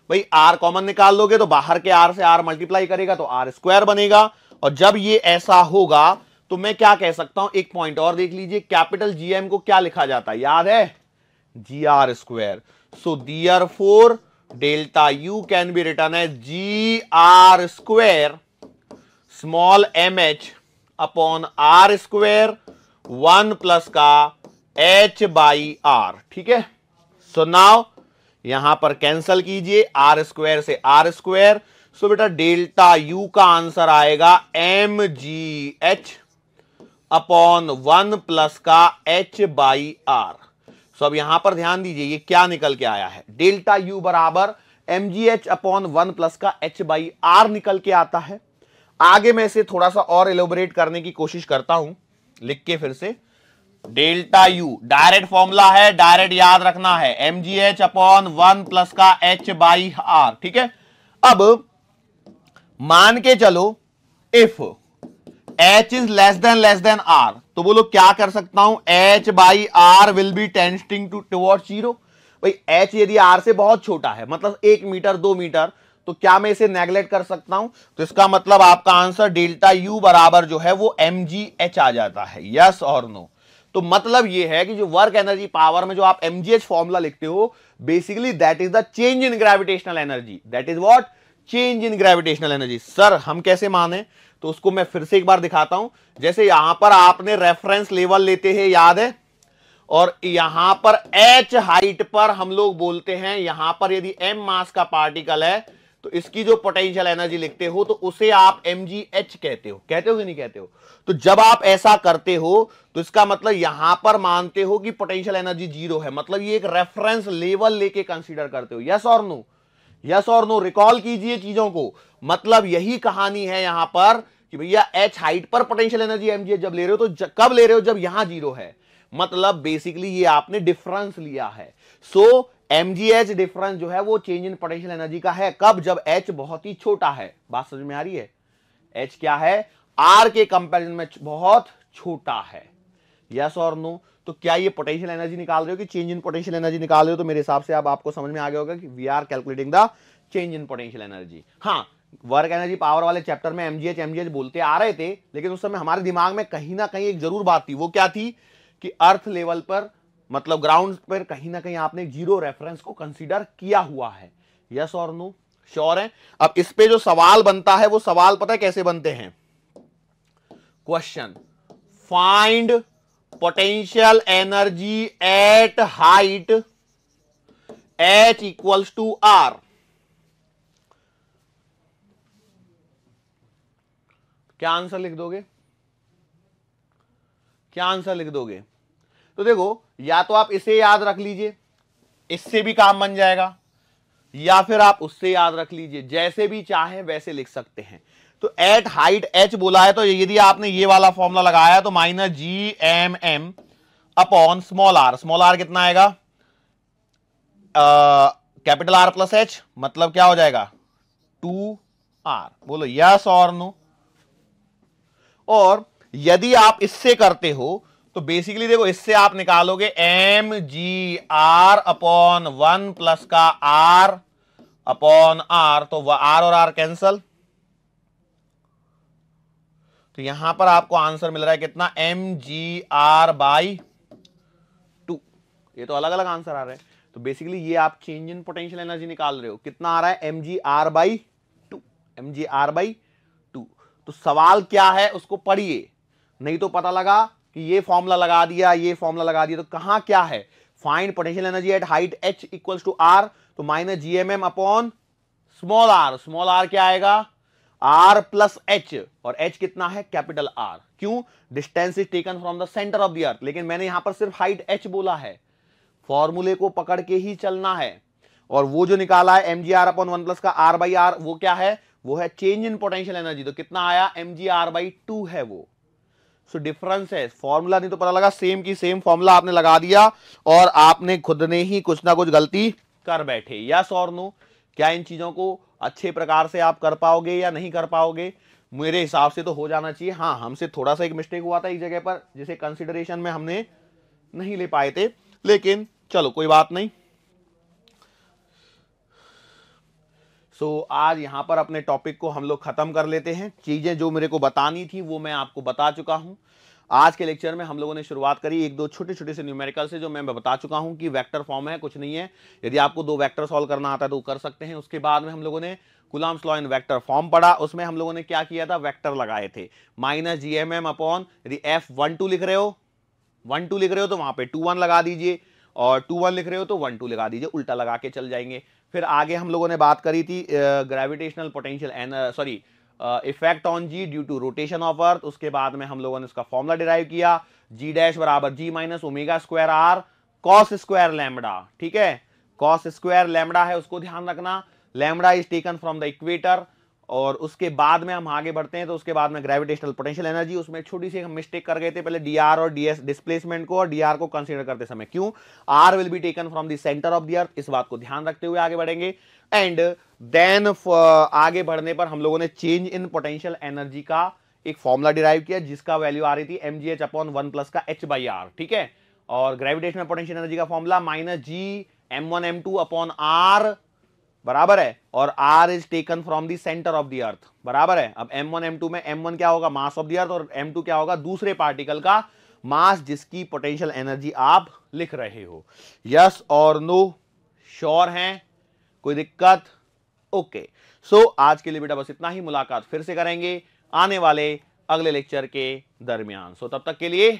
Speaker 1: भाई आर कॉमन निकाल लोगे तो बाहर के आर से आर मल्टीप्लाई करेगा तो आर स्क्वायर बनेगा और जब ये ऐसा होगा तो मैं क्या कह सकता हूं एक पॉइंट और देख लीजिए कैपिटल जीएम को क्या लिखा जाता है याद है G R square so there are four delta U can be written है G R square small M H upon R square one plus का एच बाई आर ठीक है सो नाउ यहां पर कैंसल कीजिए आर स्क्वेयर से R square so बेटा delta U का आंसर आएगा M G H upon one plus का एच बाई आर सो अब यहां पर ध्यान दीजिए ये क्या निकल के आया है डेल्टा यू बराबर M G H upon one plus का एच बाई आर निकल के आता है आगे मैं इसे थोड़ा सा और एलोबरेट करने की कोशिश करता हूं लिख के फिर से डेल्टा यू डायरेक्ट फॉर्मूला है डायरेक्ट याद रखना है M G H upon one plus का एच बाई आर ठीक है अब मान के चलो if H is less than less than R तो बोलो क्या कर सकता हूं H by R will be tending to toward zero भाई एच यदि आर से बहुत छोटा है मतलब एक मीटर दो मीटर तो क्या मैं इसे नेग्लेक्ट कर सकता हूं तो इसका मतलब आपका आंसर डेल्टा यू बराबर जो है वो एम जी एच आ जाता है यस और नो तो मतलब ये है कि जो वर्क एनर्जी पावर में जो आप एम जी एच फॉर्मूला लिखते हो basically that is the change in gravitational energy that is what change in gravitational energy sir हम कैसे माने तो उसको मैं फिर से एक बार दिखाता हूं जैसे यहां पर आपने रेफरेंस लेवल लेते हैं याद है और यहां पर एच हाइट पर हम लोग बोलते हैं यहां पर यदि एम मास का पार्टिकल है तो इसकी जो पोटेंशियल एनर्जी लिखते हो तो उसे आप एम कहते हो कहते हो कि नहीं कहते हो तो जब आप ऐसा करते हो तो इसका मतलब यहां पर मानते हो कि पोटेंशियल एनर्जी जीरो है मतलब ये एक रेफरेंस लेवल लेके कंसीडर करते हो यस और नो यस और नो रिकॉल कीजिए चीजों को मतलब यही कहानी है यहां पर कि भैया एच हाइट पर पोटेंशियल एनर्जी एम जब ले रहे हो तो कब ले रहे हो जब यहां जीरो है मतलब बेसिकली ये आपने डिफरेंस लिया है सो so, एम डिफरेंस जो है वो चेंज इन पोटेंशियल एनर्जी का है कब जब एच बहुत ही छोटा है बात समझ में आ रही है एच क्या है आर के कंपेरिजन में बहुत छोटा है यस और नो तो क्या ये पोटेंशियल एनर्जी निकाल रहे हो कि चेंज इन पोटेंशियल एनर्जी निकाल रहे हो तो मेरे हिसाब से अब आप आपको समझ में आ गया होगा कि we are calculating the change in potential energy हाँ वर्क एनर्जी पावर वाले चैप्टर में एमजीएच एमजीएच बोलते आ रहे थे लेकिन उस समय हमारे दिमाग में कहीं ना कहीं एक जरूर बात थी वो क्या थी कि अर्थ लेवल पर मतलब ग्राउंड पर कहीं ना कहीं आपने जीरो रेफरेंस को कंसीडर किया हुआ है यस और नो श्योर है अब इस पे जो सवाल बनता है वो सवाल पता है कैसे बनते हैं question find potential energy at height H equals to R क्या आंसर लिख दोगे क्या आंसर लिख दोगे तो देखो या तो आप इसे याद रख लीजिए इससे भी काम बन जाएगा या फिर आप उससे याद रख लीजिए जैसे भी चाहें वैसे लिख सकते हैं तो एट हाइट एच बोला है तो यदि आपने ये वाला फॉर्मूला लगाया तो minus G M M upon small R small R कितना आएगा कैपिटल आर प्लस एच मतलब क्या हो जाएगा टू आर बोलो यस और नो और यदि आप इससे करते हो तो बेसिकली देखो इससे आप निकालोगे M G R upon one plus का आर अपॉन आर तो आर और आर कैंसल तो यहां पर आपको आंसर मिल रहा है कितना M G R by two ये तो अलग अलग आंसर आ रहे हैं तो बेसिकली ये आप चेंज इन पोटेंशियल एनर्जी निकाल रहे हो कितना आ रहा है M G R by two M G R by two तो सवाल क्या है उसको पढ़िए नहीं तो पता लगा कि ये फॉर्मूला लगा दिया ये फॉर्मूला लगा दिया तो कहां क्या है find potential energy at height H equal to R तो minus GMM upon small R small R क्या आएगा आर प्लस एच और एच कितना है कैपिटल आर क्यों distance is taken from the centre of the earth लेकिन मैंने यहां पर सिर्फ हाइट एच बोला है फॉर्मूले को पकड़ के ही चलना है और वो जो निकाला है M G R upon one plus का आर बाई आर वो क्या है वो है चेंज इन पोटेंशियल एनर्जी तो कितना आया M G R by two है वो सो डिफरेंस है फॉर्मूला नहीं तो पता लगा सेम की सेम फॉर्मूला आपने लगा दिया और आपने खुद ने ही कुछ ना कुछ गलती कर बैठे या और नो क्या इन चीज़ों को अच्छे प्रकार से आप कर पाओगे या नहीं कर पाओगे मेरे हिसाब से तो हो जाना चाहिए हाँ हमसे थोड़ा सा एक मिस्टेक हुआ था एक जगह पर जिसे कंसिडरेशन में हमने नहीं ले पाए थे लेकिन चलो कोई बात नहीं सो आज यहाँ पर अपने टॉपिक को हम लोग ख़त्म कर लेते हैं चीज़ें जो मेरे को बतानी थी वो मैं आपको बता चुका हूँ आज के लेक्चर में हम लोगों ने शुरुआत करी एक दो छोटे छोटे से न्यूमेरिकल से जो मैं बता चुका हूँ कि वेक्टर फॉर्म है कुछ नहीं है यदि आपको दो वैक्टर सॉल्व करना आता है तो कर सकते हैं उसके बाद में हम लोगों ने गुलाम स्लॉ इन वैक्टर फॉर्म पढ़ा उसमें हम लोगों ने क्या किया था वैक्टर लगाए थे minus G M M upon यदि एफ वन टू लिख रहे हो वन टू लिख रहे हो तो वहां पर टू वन लगा दीजिए और टू वन लिख रहे हो तो वन टू लगा दीजिए उल्टा लगा के चल जाएंगे फिर आगे हम लोगों ने बात करी थी ग्रेविटेशनल पोटेंशियल एन sorry effect on G due to rotation of earth उसके बाद में हम लोगों ने उसका फॉर्मुला डिराइव किया जी डैश बराबर G minus omega square R cos square lambda ठीक है कॉस स्क्वायर लैमडा है उसको ध्यान रखना lambda is taken from the equator और उसके बाद में हम आगे बढ़ते हैं तो उसके बाद में ग्रेविटेशनल पोटेंशियल एनर्जी उसमें छोटी सी हम मिस्टेक कर गए थे पहले डी और डी डिस्प्लेसमेंट को और डी को कंसिडर करते समय क्यों R will be taken from the centre of the earth इस बात को ध्यान रखते हुए आगे बढ़ेंगे एंड देन आगे बढ़ने पर हम लोगों ने चेंज इन पोटेंशियल एनर्जी का एक फॉर्मुला डिराइव किया जिसका वैल्यू आ रही थी M G H upon one plus का एच बाई आर ठीक है और ग्रेविटेशनल पोटेंशियल एनर्जी का formula minus G M one M two upon R बराबर है और R is taken from the centre of the earth बराबर है अब एम वन एम टू में एम वन क्या होगा मास ऑफ दी अर्थ और एम टू क्या होगा दूसरे पार्टिकल का मास जिसकी पोटेंशियल एनर्जी आप लिख रहे हो यस और नो श्योर हैं कोई दिक्कत ओके okay. सो so, आज के लिए बेटा बस इतना ही मुलाकात फिर से करेंगे आने वाले अगले लेक्चर के दरमियान सो so, तब तक के लिए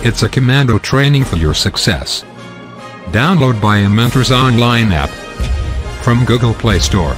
Speaker 1: It's a commando training for your success. Download by a mentor's online app from Google Play Store.